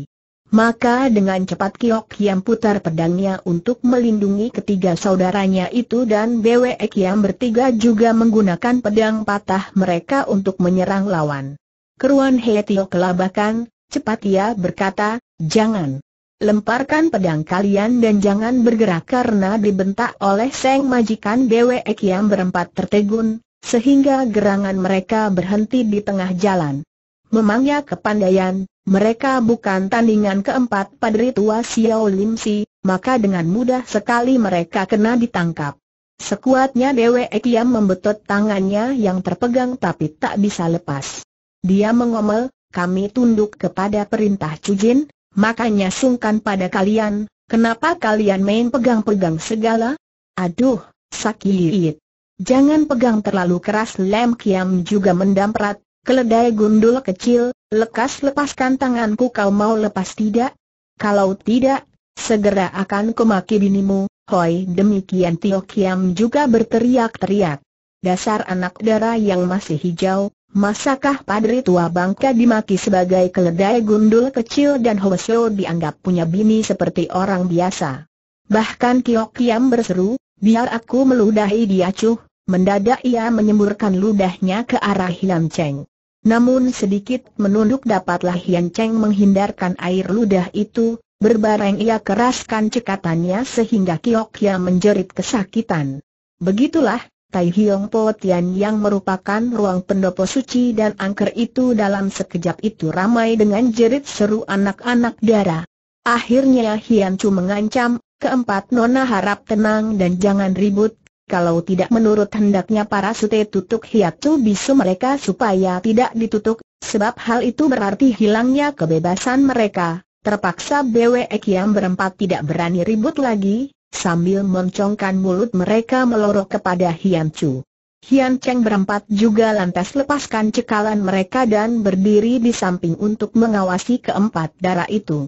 Maka dengan cepat Kiok Kiam putar pedangnya untuk melindungi ketiga saudaranya itu dan Bwe Kiam bertiga juga menggunakan pedang patah mereka untuk menyerang lawan. Keruan He kelabakan, cepat ia berkata, jangan. Lemparkan pedang kalian dan jangan bergerak karena dibentak oleh Seng Majikan Bwe Kiam berempat tertegun, sehingga gerangan mereka berhenti di tengah jalan. Memangnya kepandaian, mereka bukan tandingan keempat padri tua Xiao Lim Si, maka dengan mudah sekali mereka kena ditangkap. Sekuatnya Dewe Ekiam membetot tangannya yang terpegang tapi tak bisa lepas. Dia mengomel, kami tunduk kepada perintah Cujin, makanya sungkan pada kalian, kenapa kalian main pegang-pegang segala? Aduh, sakit. Jangan pegang terlalu keras Lem Kiam juga mendamprat, keledai gundul kecil, lekas lepaskan tanganku kau mau lepas tidak? Kalau tidak, segera akan kumaki binimu, hoi demikian Tio Kiam juga berteriak-teriak. Dasar anak darah yang masih hijau, masakah padri tua bangka dimaki sebagai keledai gundul kecil dan hoseo dianggap punya bini seperti orang biasa. Bahkan Tio Kiam berseru, biar aku meludahi dia cuh, Mendadak ia menyemburkan ludahnya ke arah Hian Cheng. Namun sedikit menunduk dapatlah Hian Cheng menghindarkan air ludah itu, berbareng ia keraskan cekatannya sehingga Hia menjerit kesakitan. Begitulah, Tai Hiong Po Tian yang merupakan ruang pendopo suci dan angker itu dalam sekejap itu ramai dengan jerit seru anak-anak dara. Akhirnya Hian Chu mengancam, keempat nona harap tenang dan jangan ribut, kalau tidak menurut hendaknya para sute tutuk hiatu bisu mereka supaya tidak ditutup, sebab hal itu berarti hilangnya kebebasan mereka. Terpaksa BWE yang berempat tidak berani ribut lagi, sambil mencongkan mulut mereka meloroh kepada Hian Chu. Hian Cheng berempat juga lantas lepaskan cekalan mereka dan berdiri di samping untuk mengawasi keempat darah itu.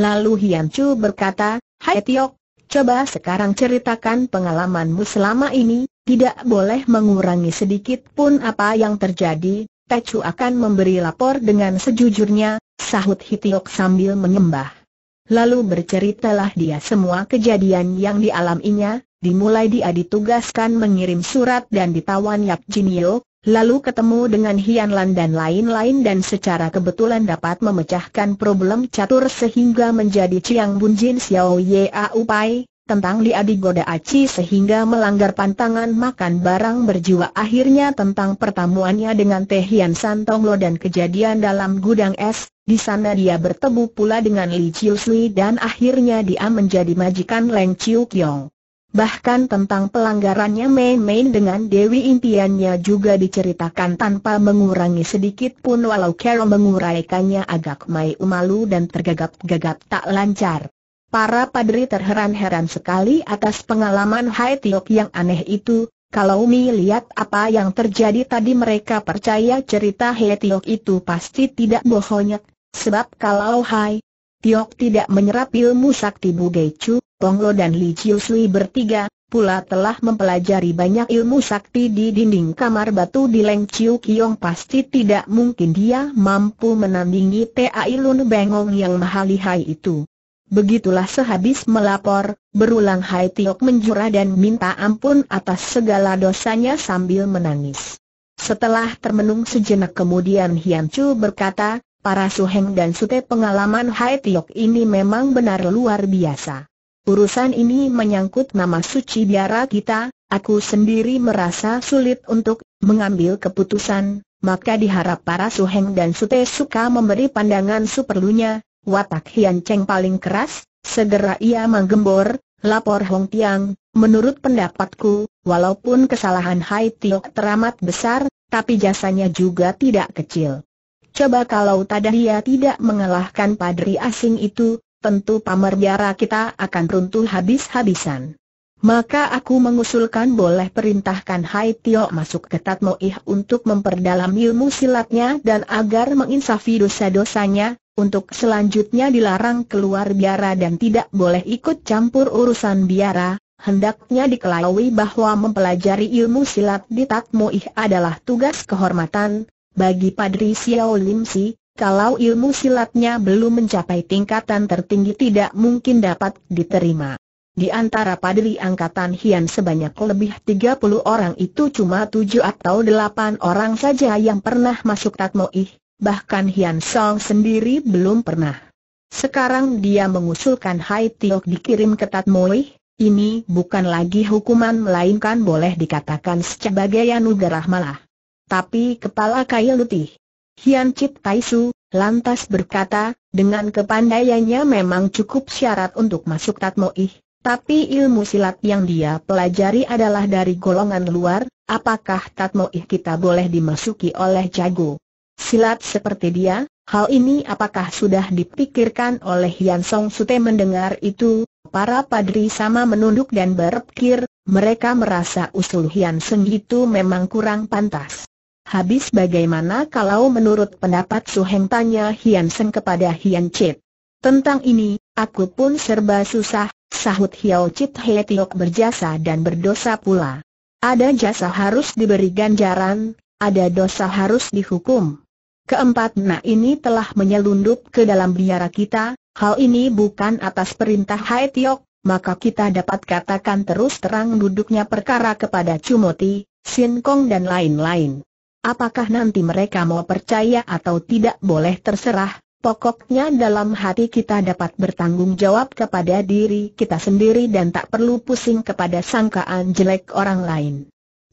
Lalu Hian Chu berkata, Hai Tiok, Coba sekarang ceritakan pengalamanmu selama ini, tidak boleh mengurangi sedikit pun apa yang terjadi, Tecu akan memberi lapor dengan sejujurnya, sahut Hitiok sambil menyembah. Lalu berceritalah dia semua kejadian yang dialaminya, dimulai dia ditugaskan mengirim surat dan ditawan Yap Yeok, lalu ketemu dengan Hian Lan dan lain-lain dan secara kebetulan dapat memecahkan problem catur sehingga menjadi Chiang Bun Jin Xiao Ye Upai, tentang dia digoda aci sehingga melanggar pantangan makan barang berjiwa akhirnya tentang pertemuannya dengan Teh Hian San Lo dan kejadian dalam gudang es, di sana dia bertemu pula dengan Li Chiu Sui dan akhirnya dia menjadi majikan Leng Chiu Kiong. Bahkan tentang pelanggarannya main-main dengan Dewi impiannya juga diceritakan tanpa mengurangi sedikit pun walau Carol menguraikannya agak mai malu dan tergagap-gagap tak lancar. Para padri terheran-heran sekali atas pengalaman Hai Tiok yang aneh itu, kalau Mi lihat apa yang terjadi tadi mereka percaya cerita Hai Tiok itu pasti tidak bohongnya, sebab kalau Hai Tiok tidak menyerap ilmu sakti Budecu, Ponglo dan Li Chiu Sui bertiga, pula telah mempelajari banyak ilmu sakti di dinding kamar batu di Leng Chiu Kiong pasti tidak mungkin dia mampu menandingi T.A.I. Ilun Bengong yang mahalihai itu. Begitulah sehabis melapor, berulang Hai Tiok menjura dan minta ampun atas segala dosanya sambil menangis. Setelah termenung sejenak kemudian Hian Chu berkata, para suheng dan sute pengalaman Hai Tiok ini memang benar luar biasa. Urusan ini menyangkut nama suci biara kita, aku sendiri merasa sulit untuk mengambil keputusan, maka diharap para suheng dan sute suka memberi pandangan seperlunya. watak Hian Cheng paling keras, segera ia menggembor, lapor Hong Tiang, menurut pendapatku, walaupun kesalahan Hai Tio teramat besar, tapi jasanya juga tidak kecil. Coba kalau Tadahia tidak mengalahkan padri asing itu, tentu pamer biara kita akan runtuh habis-habisan. Maka aku mengusulkan boleh perintahkan Hai Tio masuk ke Tatmoih untuk memperdalam ilmu silatnya dan agar menginsafi dosa-dosanya, untuk selanjutnya dilarang keluar biara dan tidak boleh ikut campur urusan biara, hendaknya dikelalui bahwa mempelajari ilmu silat di Tatmoih adalah tugas kehormatan, bagi Padri Xiao Lim Si, kalau ilmu silatnya belum mencapai tingkatan tertinggi tidak mungkin dapat diterima. Di antara padri angkatan Hian sebanyak lebih 30 orang itu cuma 7 atau 8 orang saja yang pernah masuk Tatmoih, bahkan Hian Song sendiri belum pernah. Sekarang dia mengusulkan Hai Tiok dikirim ke Tatmoih, ini bukan lagi hukuman melainkan boleh dikatakan sebagai anugerah malah. Tapi kepala kayu letih. Hian Chit Taisu, lantas berkata, dengan kepandaiannya memang cukup syarat untuk masuk Tatmoih, tapi ilmu silat yang dia pelajari adalah dari golongan luar, apakah Tatmoih kita boleh dimasuki oleh jago? Silat seperti dia, hal ini apakah sudah dipikirkan oleh Hian Song Sute mendengar itu? Para padri sama menunduk dan berpikir, mereka merasa usul Hian Seng itu memang kurang pantas. Habis bagaimana kalau menurut pendapat Su Heng tanya Hian Seng kepada Hian Chit? Tentang ini, aku pun serba susah, sahut Hiao Chit He Tiok berjasa dan berdosa pula. Ada jasa harus diberi ganjaran, ada dosa harus dihukum. Keempat nak ini telah menyelundup ke dalam biara kita, hal ini bukan atas perintah Hai Tiok, maka kita dapat katakan terus terang duduknya perkara kepada Cumoti, Sin Kong dan lain-lain. Apakah nanti mereka mau percaya atau tidak boleh terserah, pokoknya dalam hati kita dapat bertanggung jawab kepada diri kita sendiri dan tak perlu pusing kepada sangkaan jelek orang lain.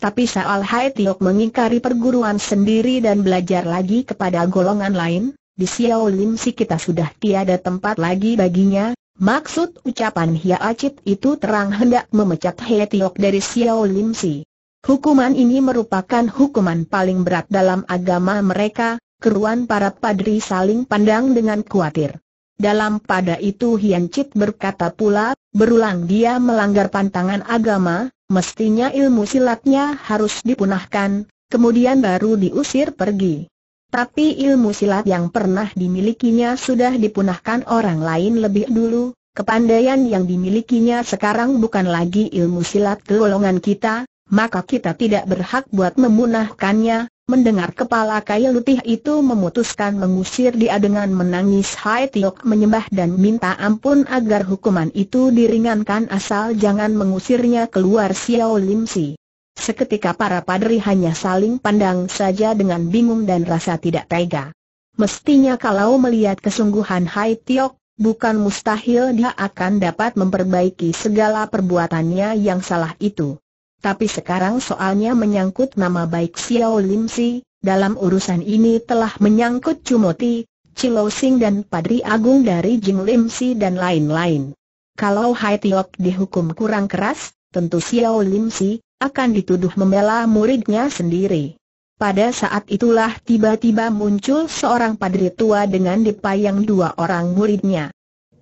Tapi soal Hai Tiok mengingkari perguruan sendiri dan belajar lagi kepada golongan lain, di Xiao si kita sudah tiada tempat lagi baginya, maksud ucapan Hia Acit itu terang hendak memecat Hai Tiok dari Xiao si. Hukuman ini merupakan hukuman paling berat dalam agama mereka, keruan para padri saling pandang dengan khawatir. Dalam pada itu Hian Chit berkata pula, berulang dia melanggar pantangan agama, mestinya ilmu silatnya harus dipunahkan, kemudian baru diusir pergi. Tapi ilmu silat yang pernah dimilikinya sudah dipunahkan orang lain lebih dulu, kepandaian yang dimilikinya sekarang bukan lagi ilmu silat golongan kita, maka kita tidak berhak buat memunahkannya. Mendengar kepala kayu lutih itu memutuskan mengusir dia dengan menangis Hai Tiok menyembah dan minta ampun agar hukuman itu diringankan asal jangan mengusirnya keluar Xiao Lim Si. Seketika para padri hanya saling pandang saja dengan bingung dan rasa tidak tega. Mestinya kalau melihat kesungguhan Hai Tiok, bukan mustahil dia akan dapat memperbaiki segala perbuatannya yang salah itu. Tapi sekarang soalnya menyangkut nama baik Xiao Lim Si, dalam urusan ini telah menyangkut Cumoti, Cilo Sing dan Padri Agung dari Jing Lim Si dan lain-lain. Kalau Hai Tiok dihukum kurang keras, tentu Xiao Lim Si akan dituduh membela muridnya sendiri. Pada saat itulah tiba-tiba muncul seorang padri tua dengan dipayang dua orang muridnya.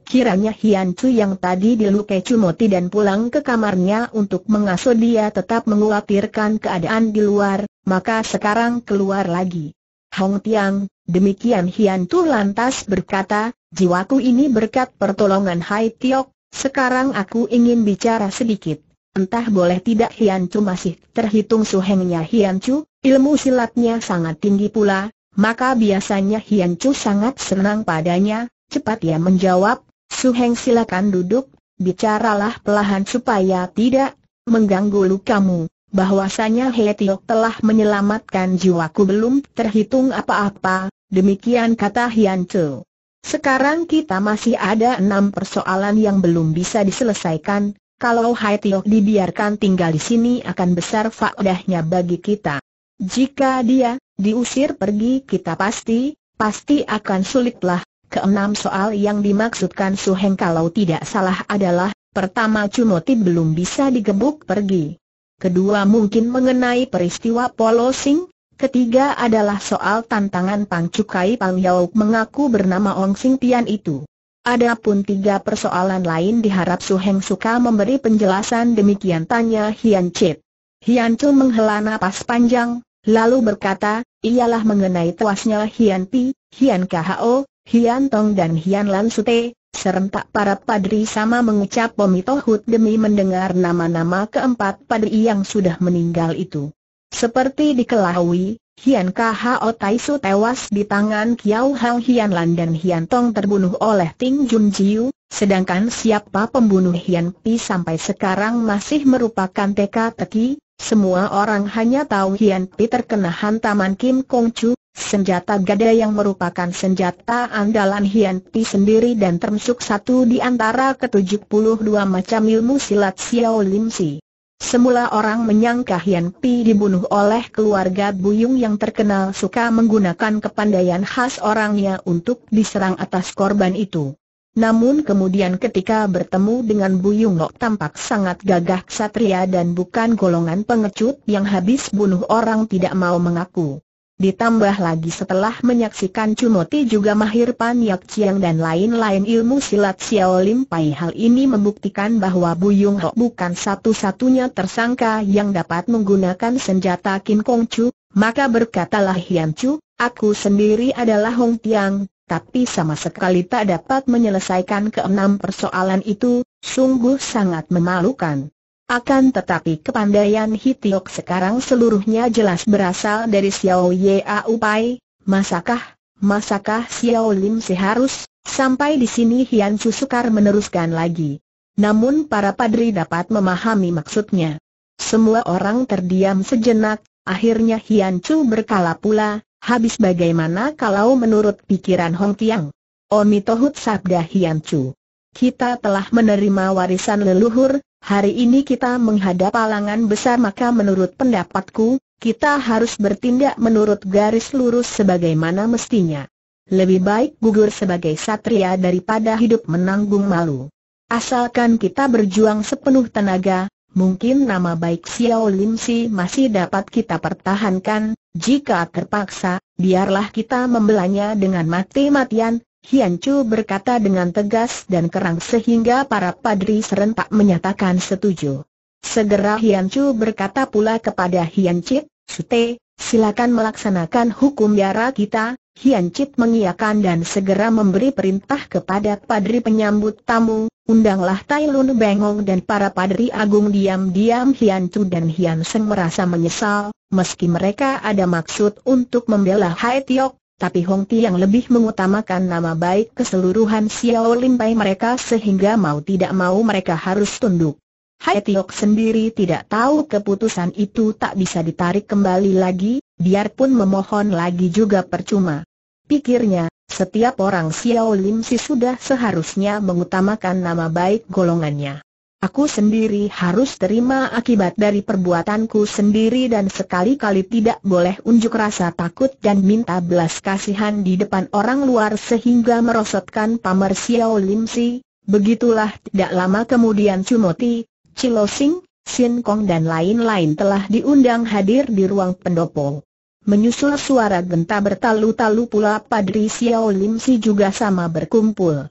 Kiranya Hian Chu yang tadi dilukai Cumoti dan pulang ke kamarnya untuk mengasuh dia tetap menguatirkan keadaan di luar, maka sekarang keluar lagi. Hong Tiang, demikian Hian Chu lantas berkata, jiwaku ini berkat pertolongan Hai Tiok, sekarang aku ingin bicara sedikit. Entah boleh tidak Hian Chu masih terhitung suhengnya Hian Chu, ilmu silatnya sangat tinggi pula, maka biasanya Hian Chu sangat senang padanya, cepat ia menjawab, Suheng silakan duduk, bicaralah pelahan supaya tidak mengganggu lukamu. Bahwasanya He telah menyelamatkan jiwaku belum terhitung apa-apa, demikian kata Hian Chu. Sekarang kita masih ada enam persoalan yang belum bisa diselesaikan, kalau Hai Tiok dibiarkan tinggal di sini akan besar faedahnya bagi kita. Jika dia diusir pergi kita pasti, pasti akan sulitlah Keenam soal yang dimaksudkan Su Heng kalau tidak salah adalah, pertama Cunoti belum bisa digebuk pergi. Kedua mungkin mengenai peristiwa Polosing, ketiga adalah soal tantangan Pang Cukai Pang Yauk mengaku bernama Ong Sing Tian itu. Adapun tiga persoalan lain diharap Su Heng suka memberi penjelasan demikian tanya Hian Chit. Hian Chu menghela napas panjang, lalu berkata, ialah mengenai tuasnya Hian Pi, Hian Kho, Hian Tong dan Hian Lan Sute, serentak para padri sama mengucap pomitohut demi mendengar nama-nama keempat padri yang sudah meninggal itu. Seperti dikelahui, Hian Tai Su tewas di tangan Kiao Hang Hian Lan dan Hian Tong terbunuh oleh Ting Jun Jiu, sedangkan siapa pembunuh Hian Pi sampai sekarang masih merupakan teka-teki, semua orang hanya tahu Hian Pi terkena hantaman Kim Kong Chu, Senjata gada yang merupakan senjata andalan Hian Pi sendiri dan termasuk satu di antara ke-72 macam ilmu silat Xiao Lim Si. Semula orang menyangka Hian Pi dibunuh oleh keluarga Buyung yang terkenal suka menggunakan kepandaian khas orangnya untuk diserang atas korban itu. Namun kemudian ketika bertemu dengan Buyung Lok tampak sangat gagah ksatria dan bukan golongan pengecut yang habis bunuh orang tidak mau mengaku. Ditambah lagi setelah menyaksikan Cumoti juga mahir Pan Yak Chiang dan lain-lain ilmu silat Xiao Lim Pai hal ini membuktikan bahwa Buyung Ho bukan satu-satunya tersangka yang dapat menggunakan senjata Kim Kong Chu, maka berkatalah Hian Chu, aku sendiri adalah Hong Tiang, tapi sama sekali tak dapat menyelesaikan keenam persoalan itu, sungguh sangat memalukan. Akan tetapi kepandaian Hitiok sekarang seluruhnya jelas berasal dari Xiao Ye Aupai, masakah, masakah Xiao Lim seharus sampai di sini Hian Su Sukar meneruskan lagi. Namun para padri dapat memahami maksudnya. Semua orang terdiam sejenak, akhirnya Hian Chu berkala pula, habis bagaimana kalau menurut pikiran Hong Tiang? Omitohut sabda Hian Chu. Kita telah menerima warisan leluhur, hari ini kita menghadap alangan besar maka menurut pendapatku, kita harus bertindak menurut garis lurus sebagaimana mestinya. Lebih baik gugur sebagai satria daripada hidup menanggung malu. Asalkan kita berjuang sepenuh tenaga, mungkin nama baik Xiao Lim Si masih dapat kita pertahankan, jika terpaksa, biarlah kita membelanya dengan mati-matian, Hian Chu berkata dengan tegas dan kerang sehingga para padri serentak menyatakan setuju. Segera Hian Chu berkata pula kepada Hian Chit, Sute, silakan melaksanakan hukum biara kita. Hian Chit mengiyakan dan segera memberi perintah kepada padri penyambut tamu, undanglah Tai Lun Bengong dan para padri agung diam-diam Hian Chu dan Hian Seng merasa menyesal, meski mereka ada maksud untuk membela Hai Tiok, tapi Hong Ti yang lebih mengutamakan nama baik keseluruhan Xiao Limpai mereka sehingga mau tidak mau mereka harus tunduk. Hai Tiok sendiri tidak tahu keputusan itu tak bisa ditarik kembali lagi, biarpun memohon lagi juga percuma. Pikirnya, setiap orang Xiao Lim Si sudah seharusnya mengutamakan nama baik golongannya. Aku sendiri harus terima akibat dari perbuatanku sendiri dan sekali-kali tidak boleh unjuk rasa takut dan minta belas kasihan di depan orang luar sehingga merosotkan pamer Xiao Lim Si. Begitulah tidak lama kemudian Cumoti, Chilo Sing, Sin Kong dan lain-lain telah diundang hadir di ruang pendopo. Menyusul suara genta bertalu-talu pula Padri Xiao Lim Si juga sama berkumpul.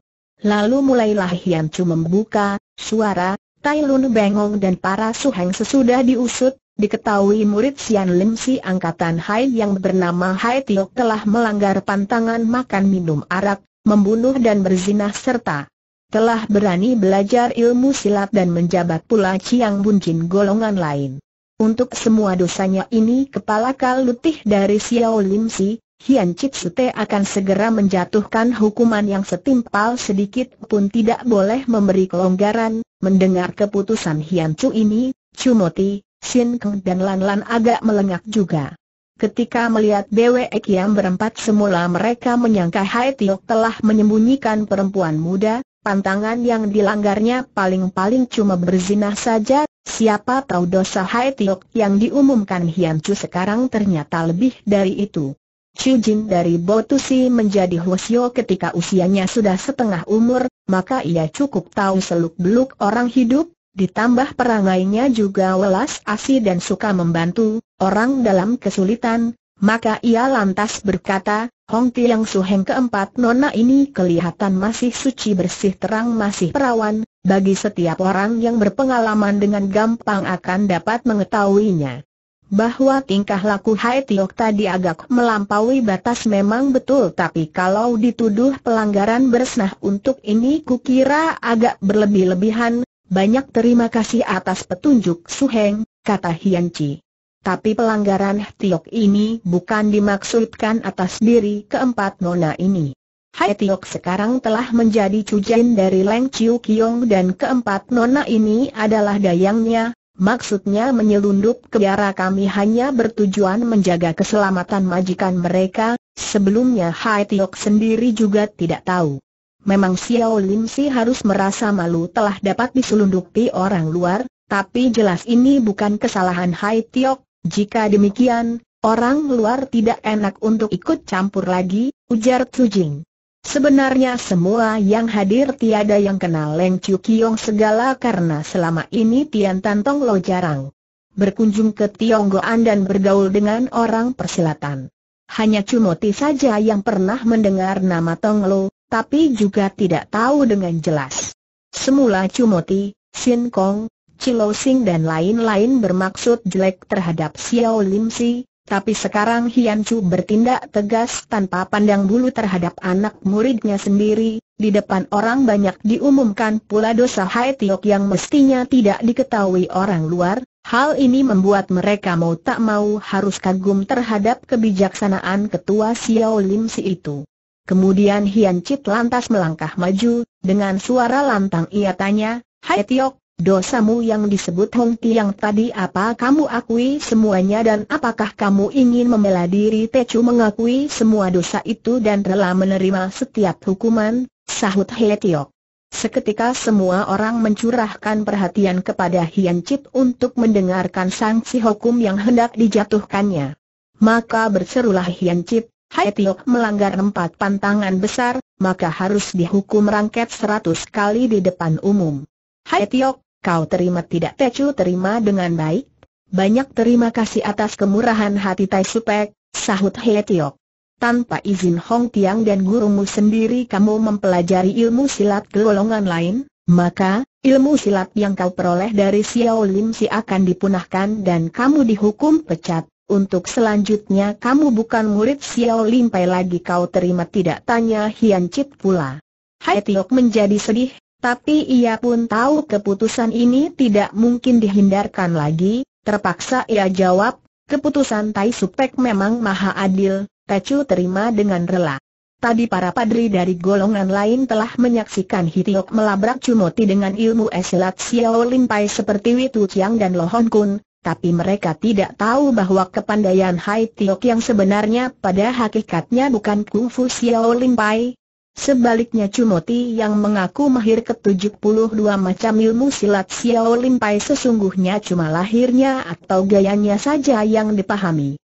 Lalu mulailah Hian Chu membuka, suara, Tai Lun Bengong dan para suheng sesudah diusut, Diketahui murid Sian Lim si angkatan Hai yang bernama Hai Tiok telah melanggar pantangan makan minum arak, membunuh dan berzinah serta telah berani belajar ilmu silat dan menjabat pula Chiang Bun Jin golongan lain. Untuk semua dosanya ini kepala kalutih dari Xiao Lim Si, Hian Chitsute akan segera menjatuhkan hukuman yang setimpal sedikit pun tidak boleh memberi kelonggaran. Mendengar keputusan Hian Chu ini, Chumoti, Xin Keng dan Lan Lan agak melengak juga. Ketika melihat Bwe yang berempat semula mereka menyangka Hai Tiok telah menyembunyikan perempuan muda, pantangan yang dilanggarnya paling-paling cuma berzinah saja, siapa tahu dosa Hai Tiok yang diumumkan Hian Chu sekarang ternyata lebih dari itu. Chu Jin dari Botusi menjadi Hwasyo ketika usianya sudah setengah umur, maka ia cukup tahu seluk-beluk orang hidup, ditambah perangainya juga welas asih dan suka membantu orang dalam kesulitan, maka ia lantas berkata, Hong Tiang Suheng keempat nona ini kelihatan masih suci bersih terang masih perawan, bagi setiap orang yang berpengalaman dengan gampang akan dapat mengetahuinya bahwa tingkah laku Hai Tiok tadi agak melampaui batas memang betul tapi kalau dituduh pelanggaran bersnah untuk ini kukira agak berlebih-lebihan, banyak terima kasih atas petunjuk Suheng, kata Hian Chi. Tapi pelanggaran Tiok ini bukan dimaksudkan atas diri keempat nona ini. Hai Tiok sekarang telah menjadi cujen dari Leng Chiu Kiong dan keempat nona ini adalah dayangnya, Maksudnya menyelundup ke biara kami hanya bertujuan menjaga keselamatan majikan mereka, sebelumnya Hai Tiok sendiri juga tidak tahu. Memang Xiao Lim Si harus merasa malu telah dapat diselundupi orang luar, tapi jelas ini bukan kesalahan Hai Tiok, jika demikian, orang luar tidak enak untuk ikut campur lagi, ujar Tsu Jing. Sebenarnya semua yang hadir tiada yang kenal Leng Chiu Kiong segala karena selama ini Tian Tan Tong Lo jarang berkunjung ke Tionggoan dan bergaul dengan orang persilatan. Hanya Cumoti saja yang pernah mendengar nama Tong Lo, tapi juga tidak tahu dengan jelas. Semula Cumoti, Sin Kong, Chilo dan lain-lain bermaksud jelek terhadap Xiao Lim Si, tapi sekarang Hian Chu bertindak tegas tanpa pandang bulu terhadap anak muridnya sendiri, di depan orang banyak diumumkan pula dosa Hai Tiok yang mestinya tidak diketahui orang luar, hal ini membuat mereka mau tak mau harus kagum terhadap kebijaksanaan ketua Xiao Lim Si itu. Kemudian Hian Chit lantas melangkah maju, dengan suara lantang ia tanya, Hai Tiok, Dosamu yang disebut Hong Tiang tadi apa kamu akui semuanya dan apakah kamu ingin membela diri Tecu mengakui semua dosa itu dan rela menerima setiap hukuman, sahut He Tiok. Seketika semua orang mencurahkan perhatian kepada Hian Chit untuk mendengarkan sanksi hukum yang hendak dijatuhkannya. Maka berserulah Hian Chit, He Tiok melanggar empat pantangan besar, maka harus dihukum rangket seratus kali di depan umum. Hai Tiok, Kau terima tidak Tecu terima dengan baik? Banyak terima kasih atas kemurahan hati Tai Supek, sahut He Tiok. Tanpa izin Hong Tiang dan gurumu sendiri kamu mempelajari ilmu silat golongan lain, maka, ilmu silat yang kau peroleh dari Xiao Lim Si akan dipunahkan dan kamu dihukum pecat. Untuk selanjutnya kamu bukan murid Xiao Lim Pai lagi kau terima tidak tanya Hian Chit pula. Hai Tiok menjadi sedih, tapi ia pun tahu keputusan ini tidak mungkin dihindarkan lagi, terpaksa ia jawab, keputusan Tai Supek memang maha adil, Tecu terima dengan rela. Tadi para padri dari golongan lain telah menyaksikan Hitiok melabrak Cumoti dengan ilmu esilat Xiao Limpai seperti Witu Chiang dan Lohon Kun, tapi mereka tidak tahu bahwa kepandaian Hai Tiok yang sebenarnya pada hakikatnya bukan kungfu Xiao Limpai, Sebaliknya Cumoti yang mengaku mahir ke-72 macam ilmu silat Xiao Limpai sesungguhnya cuma lahirnya atau gayanya saja yang dipahami.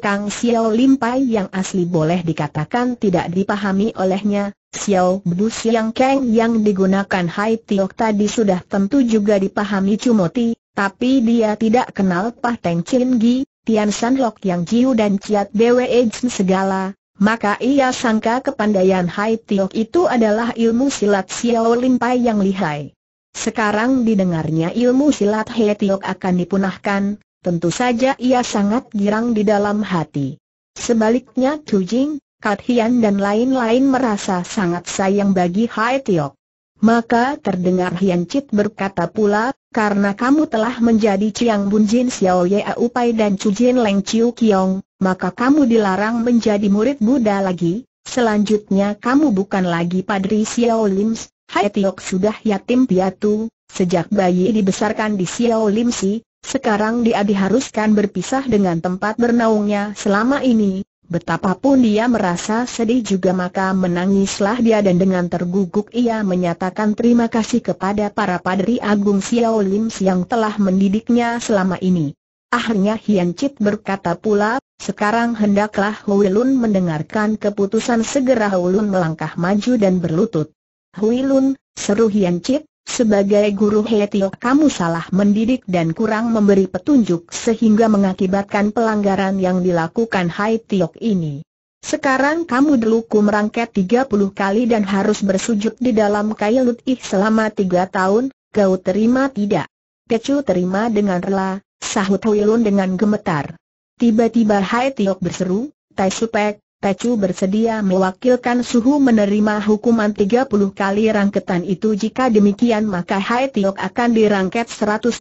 kang Xiao Limpai yang asli boleh dikatakan tidak dipahami olehnya, Xiao Bu Siang Kang yang digunakan Hai Tiok tadi sudah tentu juga dipahami Cumoti, tapi dia tidak kenal Pah Teng Chin Gi, Tian San Lok Yang Jiu dan Ciat Bwe Jin segala, maka ia sangka kepandaian Hai Tiok itu adalah ilmu silat Xiao Pai yang lihai. Sekarang didengarnya ilmu silat Hai Tiok akan dipunahkan, tentu saja ia sangat girang di dalam hati. Sebaliknya Chu Jing, Kat Hian dan lain-lain merasa sangat sayang bagi Hai Tiok. Maka terdengar Hian Chit berkata pula, karena kamu telah menjadi Chiang Jin Xiao Ye Aupai dan Chu Jin Leng Chiu Kiong, maka kamu dilarang menjadi murid Buddha lagi, selanjutnya kamu bukan lagi Padri Lim. Hai Tiok sudah yatim piatu, sejak bayi dibesarkan di si, sekarang dia diharuskan berpisah dengan tempat bernaungnya selama ini, betapapun dia merasa sedih juga maka menangislah dia dan dengan terguguk ia menyatakan terima kasih kepada para Padri Agung Lim yang telah mendidiknya selama ini. Akhirnya Hian Chit berkata pula, sekarang hendaklah Huilun mendengarkan keputusan segera Huilun melangkah maju dan berlutut. Huilun, seru Hian Cip, sebagai guru Hetio kamu salah mendidik dan kurang memberi petunjuk sehingga mengakibatkan pelanggaran yang dilakukan Hai Tiok ini. Sekarang kamu dulu tiga 30 kali dan harus bersujud di dalam kailut ih selama 3 tahun, kau terima tidak? Kecu terima dengan rela, sahut Huilun dengan gemetar. Tiba-tiba Hai Tiok berseru, Tai Supek, Chu bersedia mewakilkan Suhu menerima hukuman 30 kali rangketan itu jika demikian maka Hai Tiok akan dirangket 130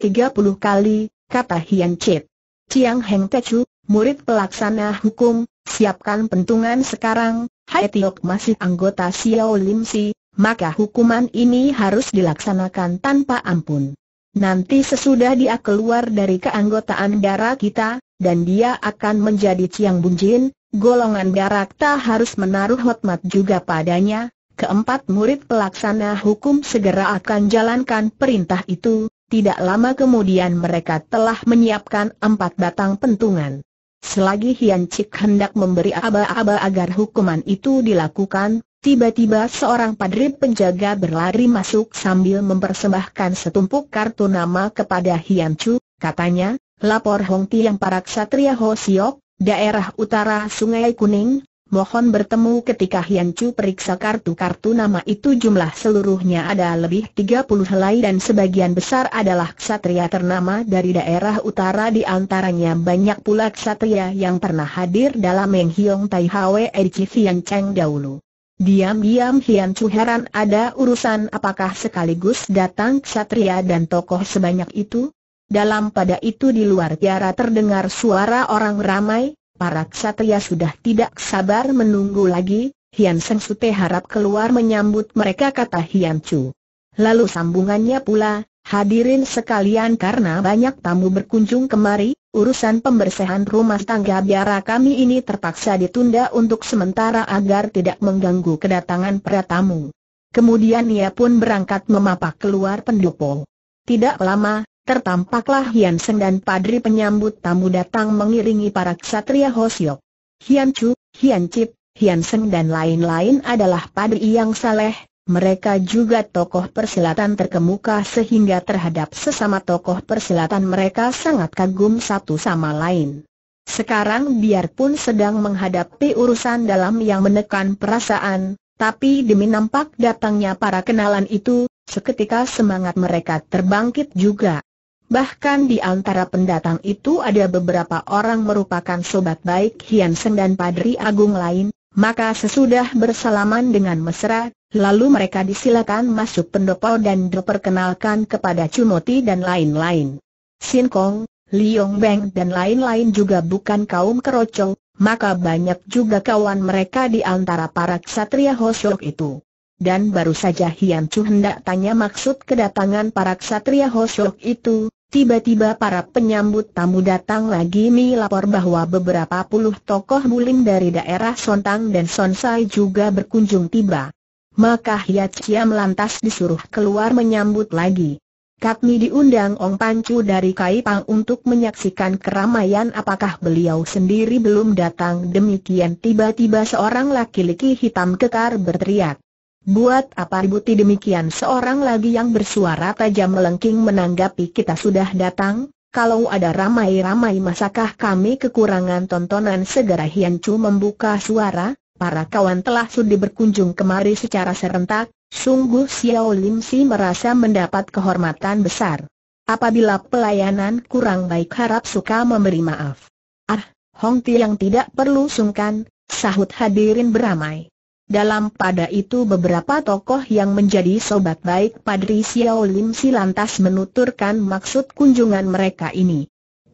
kali, kata Hian Chit. Chiang Heng Chu, murid pelaksana hukum, siapkan pentungan sekarang, Hai Tiok masih anggota Xiao Lim Si, maka hukuman ini harus dilaksanakan tanpa ampun. Nanti sesudah dia keluar dari keanggotaan darah kita, dan dia akan menjadi Ciang Bunjin, golongan darah tak harus menaruh hormat juga padanya. Keempat murid pelaksana hukum segera akan jalankan perintah itu, tidak lama kemudian mereka telah menyiapkan empat batang pentungan. Selagi Hian Cik hendak memberi aba-aba agar hukuman itu dilakukan, Tiba-tiba seorang padri penjaga berlari masuk sambil mempersembahkan setumpuk kartu nama kepada Hian Chu, katanya, lapor Hong Tiang para ksatria Ho Siok, daerah utara Sungai Kuning, mohon bertemu ketika Hian Chu periksa kartu-kartu nama itu jumlah seluruhnya ada lebih 30 helai dan sebagian besar adalah ksatria ternama dari daerah utara di antaranya banyak pula ksatria yang pernah hadir dalam Meng Hiong Tai Hwe Erci Fian Cheng dahulu. Diam-diam Hian Chu heran ada urusan apakah sekaligus datang ksatria dan tokoh sebanyak itu? Dalam pada itu di luar tiara terdengar suara orang ramai, para ksatria sudah tidak sabar menunggu lagi, Hian Seng Sute harap keluar menyambut mereka kata Hian Chu. Lalu sambungannya pula, Hadirin sekalian karena banyak tamu berkunjung kemari, urusan pembersihan rumah tangga biara kami ini terpaksa ditunda untuk sementara agar tidak mengganggu kedatangan para tamu. Kemudian ia pun berangkat memapak keluar pendopo. Tidak lama, tertampaklah Hian Seng dan Padri penyambut tamu datang mengiringi para ksatria Hosyok. Hian Chu, Hian Cip, Hian Seng dan lain-lain adalah Padri yang saleh, mereka juga tokoh persilatan terkemuka sehingga terhadap sesama tokoh persilatan mereka sangat kagum satu sama lain. Sekarang biarpun sedang menghadapi urusan dalam yang menekan perasaan, tapi demi nampak datangnya para kenalan itu, seketika semangat mereka terbangkit juga. Bahkan di antara pendatang itu ada beberapa orang merupakan sobat baik Hian Seng dan Padri Agung lain, maka sesudah bersalaman dengan mesra, lalu mereka disilakan masuk pendopo dan diperkenalkan kepada Cumoti dan lain-lain. Sin Kong, Liong Beng dan lain-lain juga bukan kaum keroco, maka banyak juga kawan mereka di antara para ksatria Hoshok itu. Dan baru saja Hian Chu hendak tanya maksud kedatangan para ksatria Hoshok itu, Tiba-tiba para penyambut tamu datang lagi melapor bahwa beberapa puluh tokoh bulim dari daerah Sontang dan Sonsai juga berkunjung tiba. Maka Hiat Chiam lantas disuruh keluar menyambut lagi. Katmi diundang Ong Pancu dari Kaipang untuk menyaksikan keramaian apakah beliau sendiri belum datang demikian tiba-tiba seorang laki-laki hitam kekar berteriak. Buat apa ributi demikian seorang lagi yang bersuara tajam melengking menanggapi kita sudah datang, kalau ada ramai-ramai masakah kami kekurangan tontonan segera Hian Chu membuka suara, para kawan telah sudi berkunjung kemari secara serentak, sungguh Xiao Lim Si merasa mendapat kehormatan besar. Apabila pelayanan kurang baik harap suka memberi maaf. Ah, Hong Ti yang tidak perlu sungkan, sahut hadirin beramai. Dalam pada itu beberapa tokoh yang menjadi sobat baik Padri Xiao Lim Si lantas menuturkan maksud kunjungan mereka ini.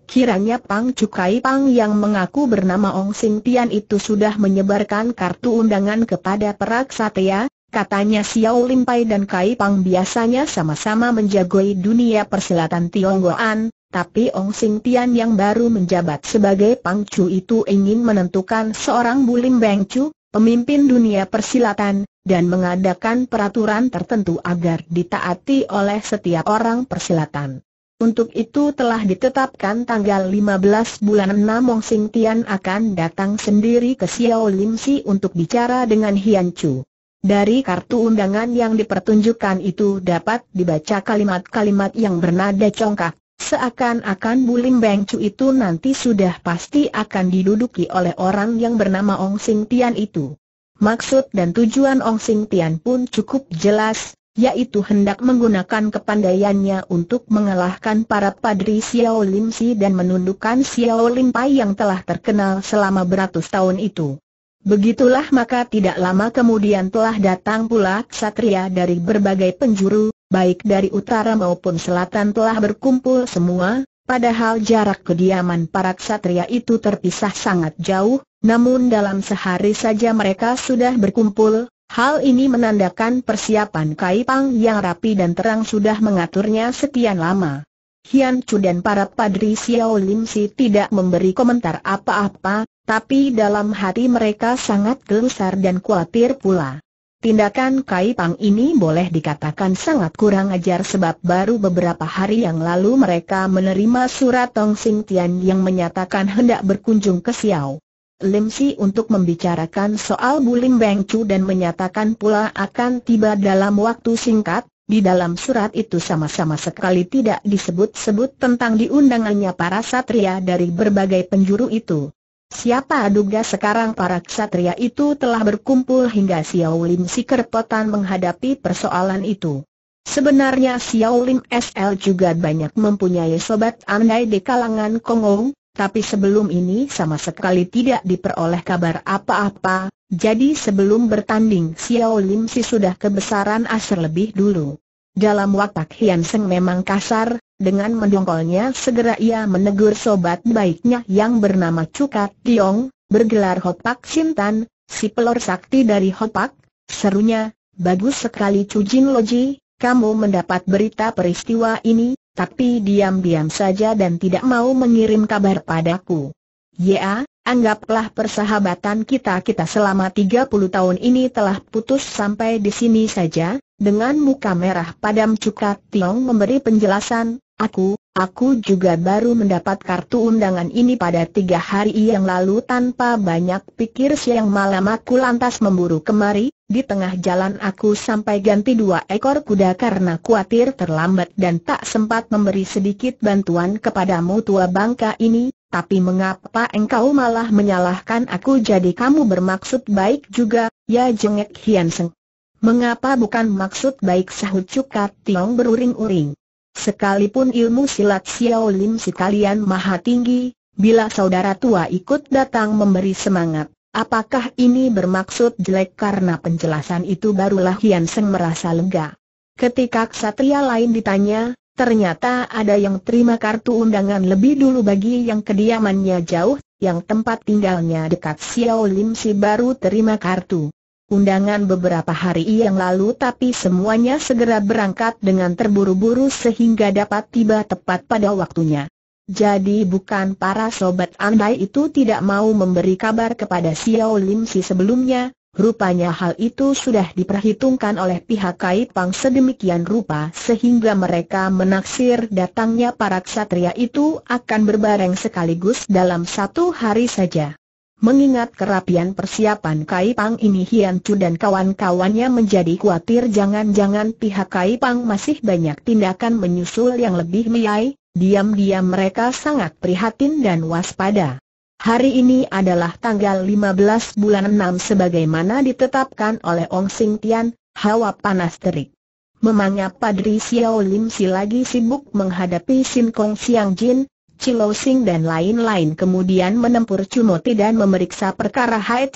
Kiranya Pang Cukai Pang yang mengaku bernama Ong Sing Tian itu sudah menyebarkan kartu undangan kepada perak satya, katanya Xiao Lim Pai dan Kai Pang biasanya sama-sama menjagoi dunia persilatan Tionggoan, tapi Ong Sing Tian yang baru menjabat sebagai Pang Chu itu ingin menentukan seorang Bulim Chu? pemimpin dunia persilatan, dan mengadakan peraturan tertentu agar ditaati oleh setiap orang persilatan. Untuk itu telah ditetapkan tanggal 15 bulan 6 Mong Sing Tian akan datang sendiri ke Xiao Lim Si untuk bicara dengan Hian Chu. Dari kartu undangan yang dipertunjukkan itu dapat dibaca kalimat-kalimat yang bernada congkak, Seakan-akan Bulim Beng itu nanti sudah pasti akan diduduki oleh orang yang bernama Ong Sing Tian itu. Maksud dan tujuan Ong Sing Tian pun cukup jelas, yaitu hendak menggunakan kepandaiannya untuk mengalahkan para padri Xiao Lim Si dan menundukkan Xiao Lim Pai yang telah terkenal selama beratus tahun itu. Begitulah maka tidak lama kemudian telah datang pula ksatria dari berbagai penjuru, baik dari utara maupun selatan telah berkumpul semua, padahal jarak kediaman para ksatria itu terpisah sangat jauh, namun dalam sehari saja mereka sudah berkumpul, hal ini menandakan persiapan Kaipang yang rapi dan terang sudah mengaturnya sekian lama. Hian Chu dan para padri Xiao Lim Si tidak memberi komentar apa-apa, tapi dalam hati mereka sangat gelisah dan khawatir pula. Tindakan Kai Pang ini boleh dikatakan sangat kurang ajar sebab baru beberapa hari yang lalu mereka menerima surat Tong Sing Tian yang menyatakan hendak berkunjung ke Xiao. Lim Si untuk membicarakan soal Bulim Beng Chu dan menyatakan pula akan tiba dalam waktu singkat, di dalam surat itu sama-sama sekali tidak disebut-sebut tentang diundangannya para satria dari berbagai penjuru itu. Siapa duga sekarang para ksatria itu telah berkumpul hingga Xiao Lim si kerepotan menghadapi persoalan itu. Sebenarnya Xiao Lim SL juga banyak mempunyai sobat andai di kalangan Kongou, tapi sebelum ini sama sekali tidak diperoleh kabar apa-apa, jadi sebelum bertanding Xiao Lim si sudah kebesaran asal lebih dulu. Dalam watak Hian Seng memang kasar, dengan mendongkolnya segera ia menegur sobat baiknya yang bernama Cukat Tiong, bergelar Hotpak Sintan, si pelor sakti dari Hotpak. serunya, bagus sekali Cujin Loji, kamu mendapat berita peristiwa ini, tapi diam-diam saja dan tidak mau mengirim kabar padaku. Ya, Anggaplah persahabatan kita-kita selama 30 tahun ini telah putus sampai di sini saja, dengan muka merah padam Cukat Tiong memberi penjelasan, Aku, aku juga baru mendapat kartu undangan ini pada tiga hari yang lalu tanpa banyak pikir siang malam aku lantas memburu kemari, di tengah jalan aku sampai ganti dua ekor kuda karena khawatir terlambat dan tak sempat memberi sedikit bantuan kepadamu tua bangka ini, tapi mengapa engkau malah menyalahkan aku jadi kamu bermaksud baik juga, ya jengek Hianseng. Mengapa bukan maksud baik sahut Cukat Tiong beruring-uring? Sekalipun ilmu silat Xiao Lim si kalian maha tinggi, bila saudara tua ikut datang memberi semangat, apakah ini bermaksud jelek karena penjelasan itu barulah Hian Seng merasa lega. Ketika ksatria lain ditanya, ternyata ada yang terima kartu undangan lebih dulu bagi yang kediamannya jauh, yang tempat tinggalnya dekat Xiao Lim si baru terima kartu undangan beberapa hari yang lalu tapi semuanya segera berangkat dengan terburu-buru sehingga dapat tiba tepat pada waktunya. Jadi bukan para sobat andai itu tidak mau memberi kabar kepada Xiao Lim Si sebelumnya, rupanya hal itu sudah diperhitungkan oleh pihak Kai Pang sedemikian rupa sehingga mereka menaksir datangnya para ksatria itu akan berbareng sekaligus dalam satu hari saja. Mengingat kerapian persiapan Kai Pang ini Hian Chu dan kawan-kawannya menjadi khawatir jangan-jangan pihak Kai Pang masih banyak tindakan menyusul yang lebih miai, diam-diam mereka sangat prihatin dan waspada. Hari ini adalah tanggal 15 bulan 6 sebagaimana ditetapkan oleh Ong Sing Tian, hawa panas terik. Memangnya Padri Xiao Lim si lagi sibuk menghadapi Sin Kong Siang Jin, Cilosing dan lain-lain kemudian menempur Cunoti dan memeriksa perkara Hai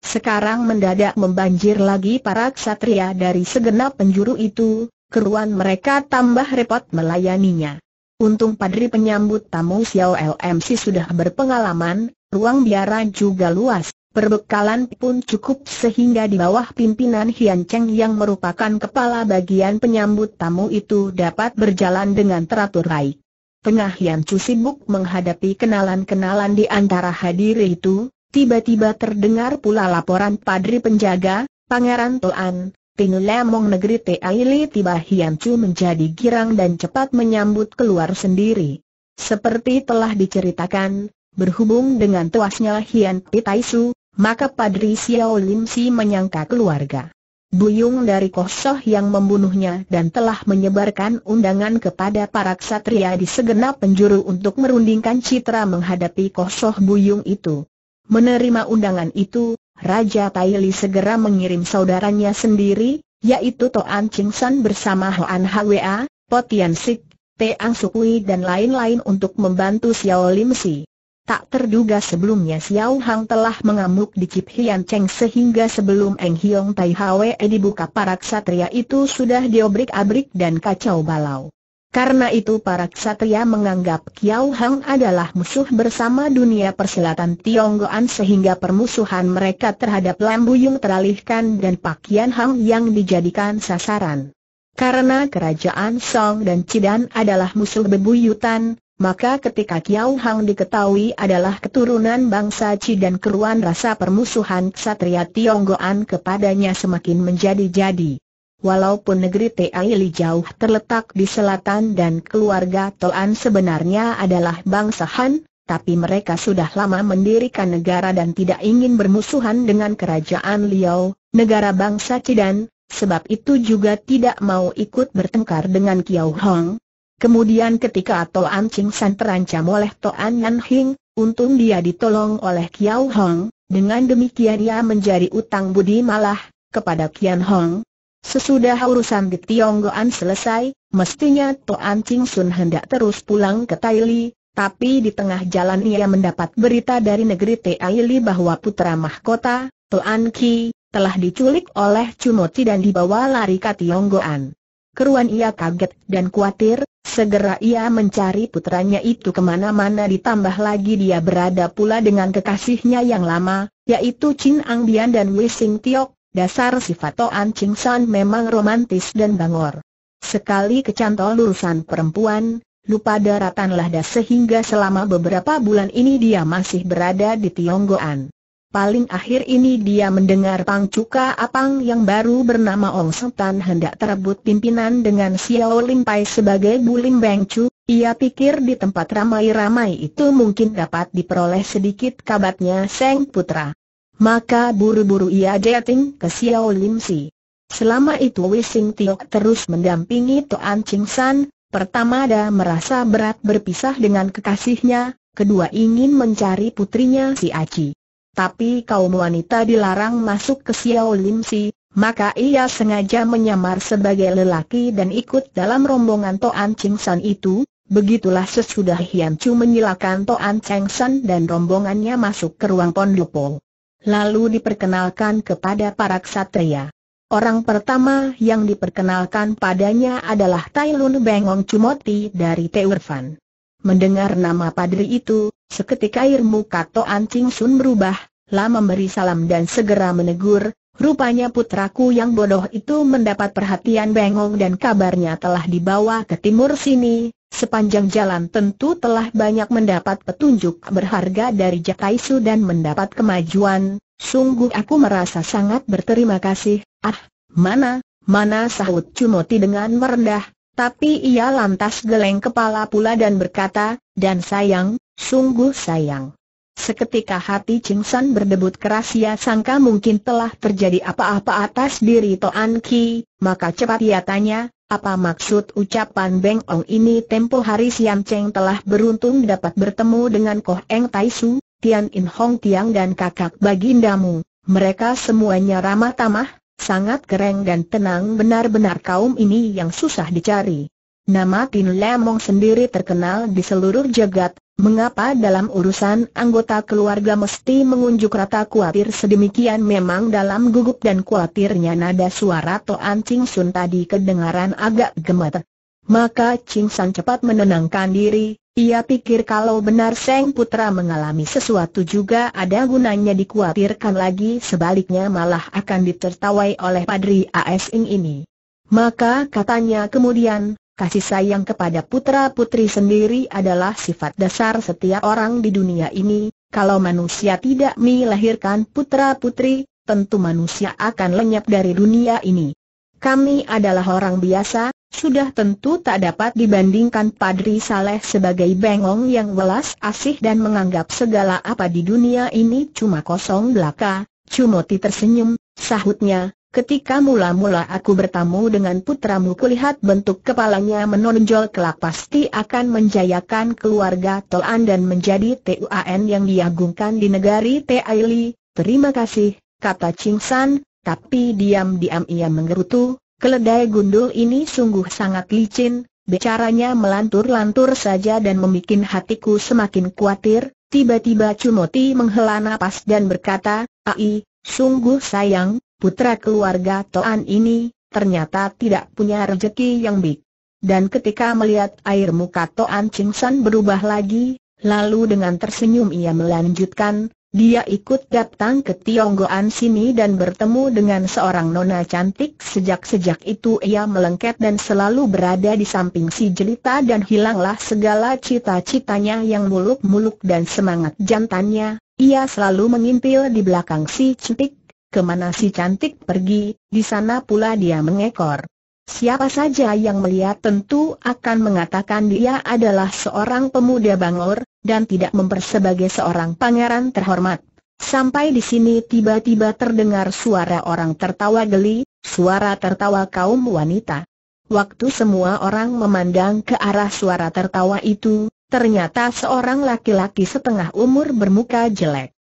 Sekarang mendadak membanjir lagi para ksatria dari segenap penjuru itu, keruan mereka tambah repot melayaninya. Untung padri penyambut tamu Xiao LMC sudah berpengalaman, ruang biara juga luas, Perbekalan pun cukup sehingga di bawah pimpinan Hian Cheng yang merupakan kepala bagian penyambut tamu itu dapat berjalan dengan teratur baik. Tengah Yan Chu sibuk menghadapi kenalan-kenalan di antara hadir itu, tiba-tiba terdengar pula laporan padri penjaga, Pangeran Toan, Ting Lemong negeri Teaili tiba Hian Chu menjadi girang dan cepat menyambut keluar sendiri. Seperti telah diceritakan, berhubung dengan tuasnya Hian Pitaisu, maka Padri Xiao Lim Si menyangka keluarga Buyung dari Kosoh yang membunuhnya dan telah menyebarkan undangan kepada para ksatria di segenap penjuru untuk merundingkan citra menghadapi Kosoh Buyung itu. Menerima undangan itu, Raja Taili segera mengirim saudaranya sendiri, yaitu Toan Ching San bersama Hoan Hwa, Potian Sik, Ang Sukui dan lain-lain untuk membantu Xiao Lim Si. Tak terduga sebelumnya Xiao Hang telah mengamuk di Cip Hian Cheng sehingga sebelum Eng Hiong Tai Hwe dibuka para ksatria itu sudah diobrik-abrik dan kacau balau. Karena itu para ksatria menganggap Xiao Hang adalah musuh bersama dunia persilatan Tionggoan sehingga permusuhan mereka terhadap Lam Buyung teralihkan dan pakaian Hang yang dijadikan sasaran. Karena kerajaan Song dan Cidan adalah musuh bebuyutan, maka ketika Kiao Hang diketahui adalah keturunan bangsa Ci dan keruan rasa permusuhan ksatria Tionggoan kepadanya semakin menjadi-jadi. Walaupun negeri Li jauh terletak di selatan dan keluarga Toan sebenarnya adalah bangsa Han, tapi mereka sudah lama mendirikan negara dan tidak ingin bermusuhan dengan kerajaan Liao, negara bangsa dan, sebab itu juga tidak mau ikut bertengkar dengan Kiao Hang. Kemudian ketika Toan Ching San terancam oleh Toan Nan Hing, untung dia ditolong oleh Kiao Hong, dengan demikian ia menjadi utang budi malah, kepada Kian Hong. Sesudah urusan di Tionggoan selesai, mestinya Toan Ching Sun hendak terus pulang ke Li, tapi di tengah jalan ia mendapat berita dari negeri Li bahwa putra mahkota, Toan Ki, telah diculik oleh Cunoti dan dibawa lari ke Tionggoan. Keruan ia kaget dan khawatir, Segera ia mencari putranya itu kemana-mana ditambah lagi dia berada pula dengan kekasihnya yang lama, yaitu Chin Ang Bian dan Wei Sing Tiok, dasar sifat Toan Ching San memang romantis dan bangor. Sekali kecantol urusan perempuan, lupa daratanlah dah sehingga selama beberapa bulan ini dia masih berada di Tionggoan. Paling akhir ini dia mendengar Pang Cuka Apang yang baru bernama Ong Setan hendak terebut pimpinan dengan Xiao Lim Pai sebagai Bulim Beng Chu. Ia pikir di tempat ramai-ramai itu mungkin dapat diperoleh sedikit kabatnya Seng Putra. Maka buru-buru ia dating ke Xiao Lim Si. Selama itu Wising Tiok terus mendampingi Toan Ching San, pertama dia merasa berat berpisah dengan kekasihnya, kedua ingin mencari putrinya si Aci tapi kaum wanita dilarang masuk ke Xiao Lim Si, maka ia sengaja menyamar sebagai lelaki dan ikut dalam rombongan Toan Ching San itu, begitulah sesudah Hian Chu menyilakan Toan Cheng San dan rombongannya masuk ke ruang pondopo. Lalu diperkenalkan kepada para ksatria. Orang pertama yang diperkenalkan padanya adalah Tai Lun Bengong Cumoti dari Teurfan. Mendengar nama padri itu, Seketika ilmu Kato Ching Sun berubah, lah memberi salam dan segera menegur, rupanya putraku yang bodoh itu mendapat perhatian bengong dan kabarnya telah dibawa ke timur sini, Sepanjang jalan tentu telah banyak mendapat petunjuk berharga dari Jakaisu dan mendapat kemajuan. Sungguh aku merasa sangat berterima kasih. Ah, mana, mana sahut Cumoti dengan merendah. Tapi ia lantas geleng kepala pula dan berkata, dan sayang, Sungguh sayang. Seketika hati Cheng San berdebut keras ia sangka mungkin telah terjadi apa-apa atas diri Toan Ki, maka cepat ia tanya, apa maksud ucapan Beng Ong ini tempo hari Siam Cheng telah beruntung dapat bertemu dengan Koh Eng Tai Su, Tian In Hong Tiang dan kakak bagindamu, mereka semuanya ramah tamah, sangat kereng dan tenang benar-benar kaum ini yang susah dicari. Nama Tin Lemong sendiri terkenal di seluruh jagat, Mengapa dalam urusan anggota keluarga mesti mengunjuk rata kuatir sedemikian memang dalam gugup dan kuatirnya nada suara Toan Ching Sun tadi kedengaran agak gemeter. Maka Ching San cepat menenangkan diri, ia pikir kalau benar Seng Putra mengalami sesuatu juga ada gunanya dikuatirkan lagi sebaliknya malah akan ditertawai oleh Padri Aesing ini. Maka katanya kemudian, Kasih sayang kepada putra-putri sendiri adalah sifat dasar setiap orang di dunia ini. Kalau manusia tidak melahirkan putra-putri, tentu manusia akan lenyap dari dunia ini. Kami adalah orang biasa, sudah tentu tak dapat dibandingkan Padri Saleh sebagai bengong yang welas asih dan menganggap segala apa di dunia ini cuma kosong belaka. Cumoti tersenyum, sahutnya, Ketika mula-mula aku bertamu dengan putramu kulihat bentuk kepalanya menonjol kelak pasti akan menjayakan keluarga Tolan dan menjadi TUAN yang diagungkan di negari Taili. Terima kasih, kata Ching San, tapi diam-diam ia menggerutu, keledai gundul ini sungguh sangat licin, bicaranya melantur-lantur saja dan membuat hatiku semakin khawatir. Tiba-tiba Cumoti menghela nafas dan berkata, Ai, sungguh sayang, Putra keluarga Toan ini, ternyata tidak punya rejeki yang baik. Dan ketika melihat air muka Toan Ching berubah lagi, lalu dengan tersenyum ia melanjutkan, dia ikut datang ke Tionggoan sini dan bertemu dengan seorang nona cantik sejak-sejak itu ia melengket dan selalu berada di samping si jelita dan hilanglah segala cita-citanya yang muluk-muluk dan semangat jantannya, ia selalu mengintil di belakang si cantik Kemana si cantik pergi, di sana pula dia mengekor. Siapa saja yang melihat tentu akan mengatakan dia adalah seorang pemuda bangor, dan tidak memper sebagai seorang pangeran terhormat. Sampai di sini tiba-tiba terdengar suara orang tertawa geli, suara tertawa kaum wanita. Waktu semua orang memandang ke arah suara tertawa itu, ternyata seorang laki-laki setengah umur bermuka jelek.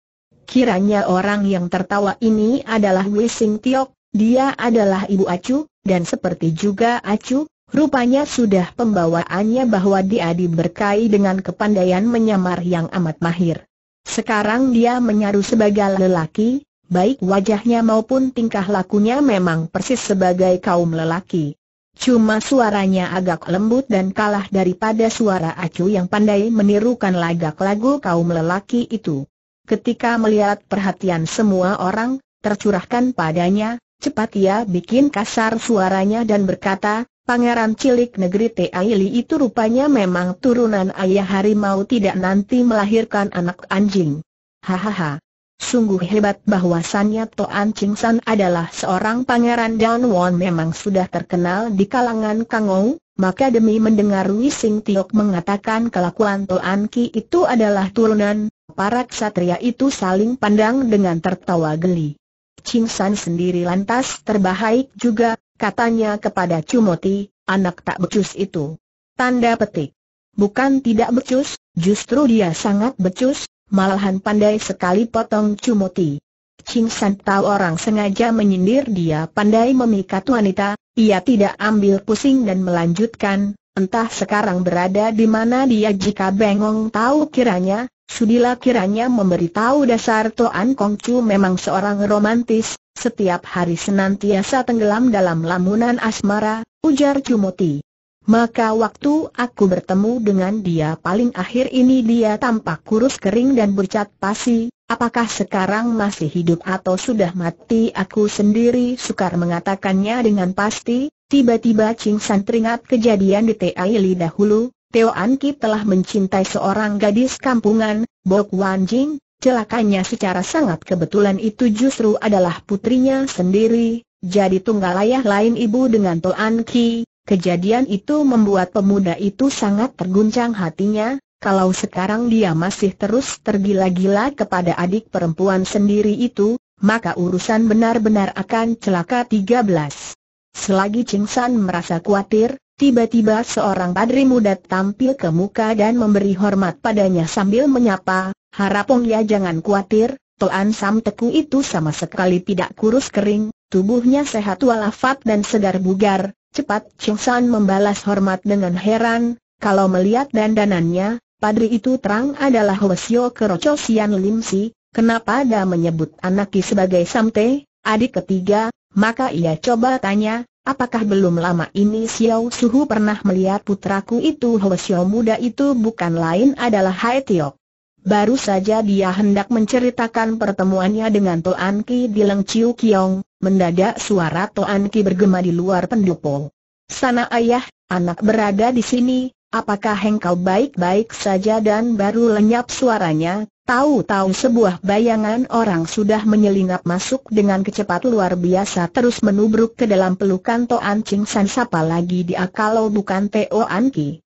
Kiranya orang yang tertawa ini adalah Wising Tiok, dia adalah ibu Acu, dan seperti juga Acu, rupanya sudah pembawaannya bahwa dia diberkai dengan kepandaian menyamar yang amat mahir. Sekarang dia menyaru sebagai lelaki, baik wajahnya maupun tingkah lakunya memang persis sebagai kaum lelaki. Cuma suaranya agak lembut dan kalah daripada suara acu yang pandai menirukan lagak lagu kaum lelaki itu ketika melihat perhatian semua orang, tercurahkan padanya, cepat ia bikin kasar suaranya dan berkata, Pangeran cilik negeri Teaili itu rupanya memang turunan ayah harimau tidak nanti melahirkan anak anjing. Hahaha. Sungguh hebat bahwasannya Toan Ching San adalah seorang pangeran Dan Won memang sudah terkenal di kalangan Kangou, maka demi mendengar Wising Tiok mengatakan kelakuan Toan Ki itu adalah turunan, Para ksatria itu saling pandang dengan tertawa geli. Ching San sendiri lantas terbahaik juga, katanya kepada Cumoti, anak tak becus itu. Tanda petik. Bukan tidak becus, justru dia sangat becus, malahan pandai sekali potong Cumoti. Ching San tahu orang sengaja menyindir dia pandai memikat wanita, ia tidak ambil pusing dan melanjutkan, Entah sekarang berada di mana dia jika bengong tahu kiranya, sudilah kiranya memberitahu dasar Toan Kongcu memang seorang romantis, setiap hari senantiasa tenggelam dalam lamunan asmara, ujar Cumoti. Maka waktu aku bertemu dengan dia paling akhir ini dia tampak kurus kering dan bercat pasi, apakah sekarang masih hidup atau sudah mati aku sendiri sukar mengatakannya dengan pasti, Tiba-tiba Ching San teringat kejadian di T.A.I. dahulu, Teo An Ki telah mencintai seorang gadis kampungan, Bok Wan Jing, celakanya secara sangat kebetulan itu justru adalah putrinya sendiri, jadi tunggal ayah lain ibu dengan Teo An Ki, kejadian itu membuat pemuda itu sangat terguncang hatinya, kalau sekarang dia masih terus tergila-gila kepada adik perempuan sendiri itu, maka urusan benar-benar akan celaka 13. Selagi Ching San merasa khawatir, tiba-tiba seorang padri muda tampil ke muka dan memberi hormat padanya sambil menyapa, Harapong ya jangan khawatir, Toan Sam Teku itu sama sekali tidak kurus kering, tubuhnya sehat walafat dan segar bugar, cepat Ching San membalas hormat dengan heran, kalau melihat dandanannya, padri itu terang adalah Hwasyo Kerocho Sian Lim Si, kenapa ada menyebut anaknya sebagai Samte, adik ketiga, maka ia coba tanya, apakah belum lama ini Xiao Suhu pernah melihat putraku itu Hwa Xiao muda itu bukan lain adalah Hai Tiok. Baru saja dia hendak menceritakan pertemuannya dengan Toan Ki di Leng Chiu Kiong, mendadak suara Toan Ki bergema di luar pendopo. Sana ayah, anak berada di sini, Apakah engkau baik-baik saja dan baru lenyap suaranya, tahu-tahu sebuah bayangan orang sudah menyelinap masuk dengan kecepat luar biasa terus menubruk ke dalam pelukan Toan Ching San siapa lagi dia kalau bukan Toan Anki.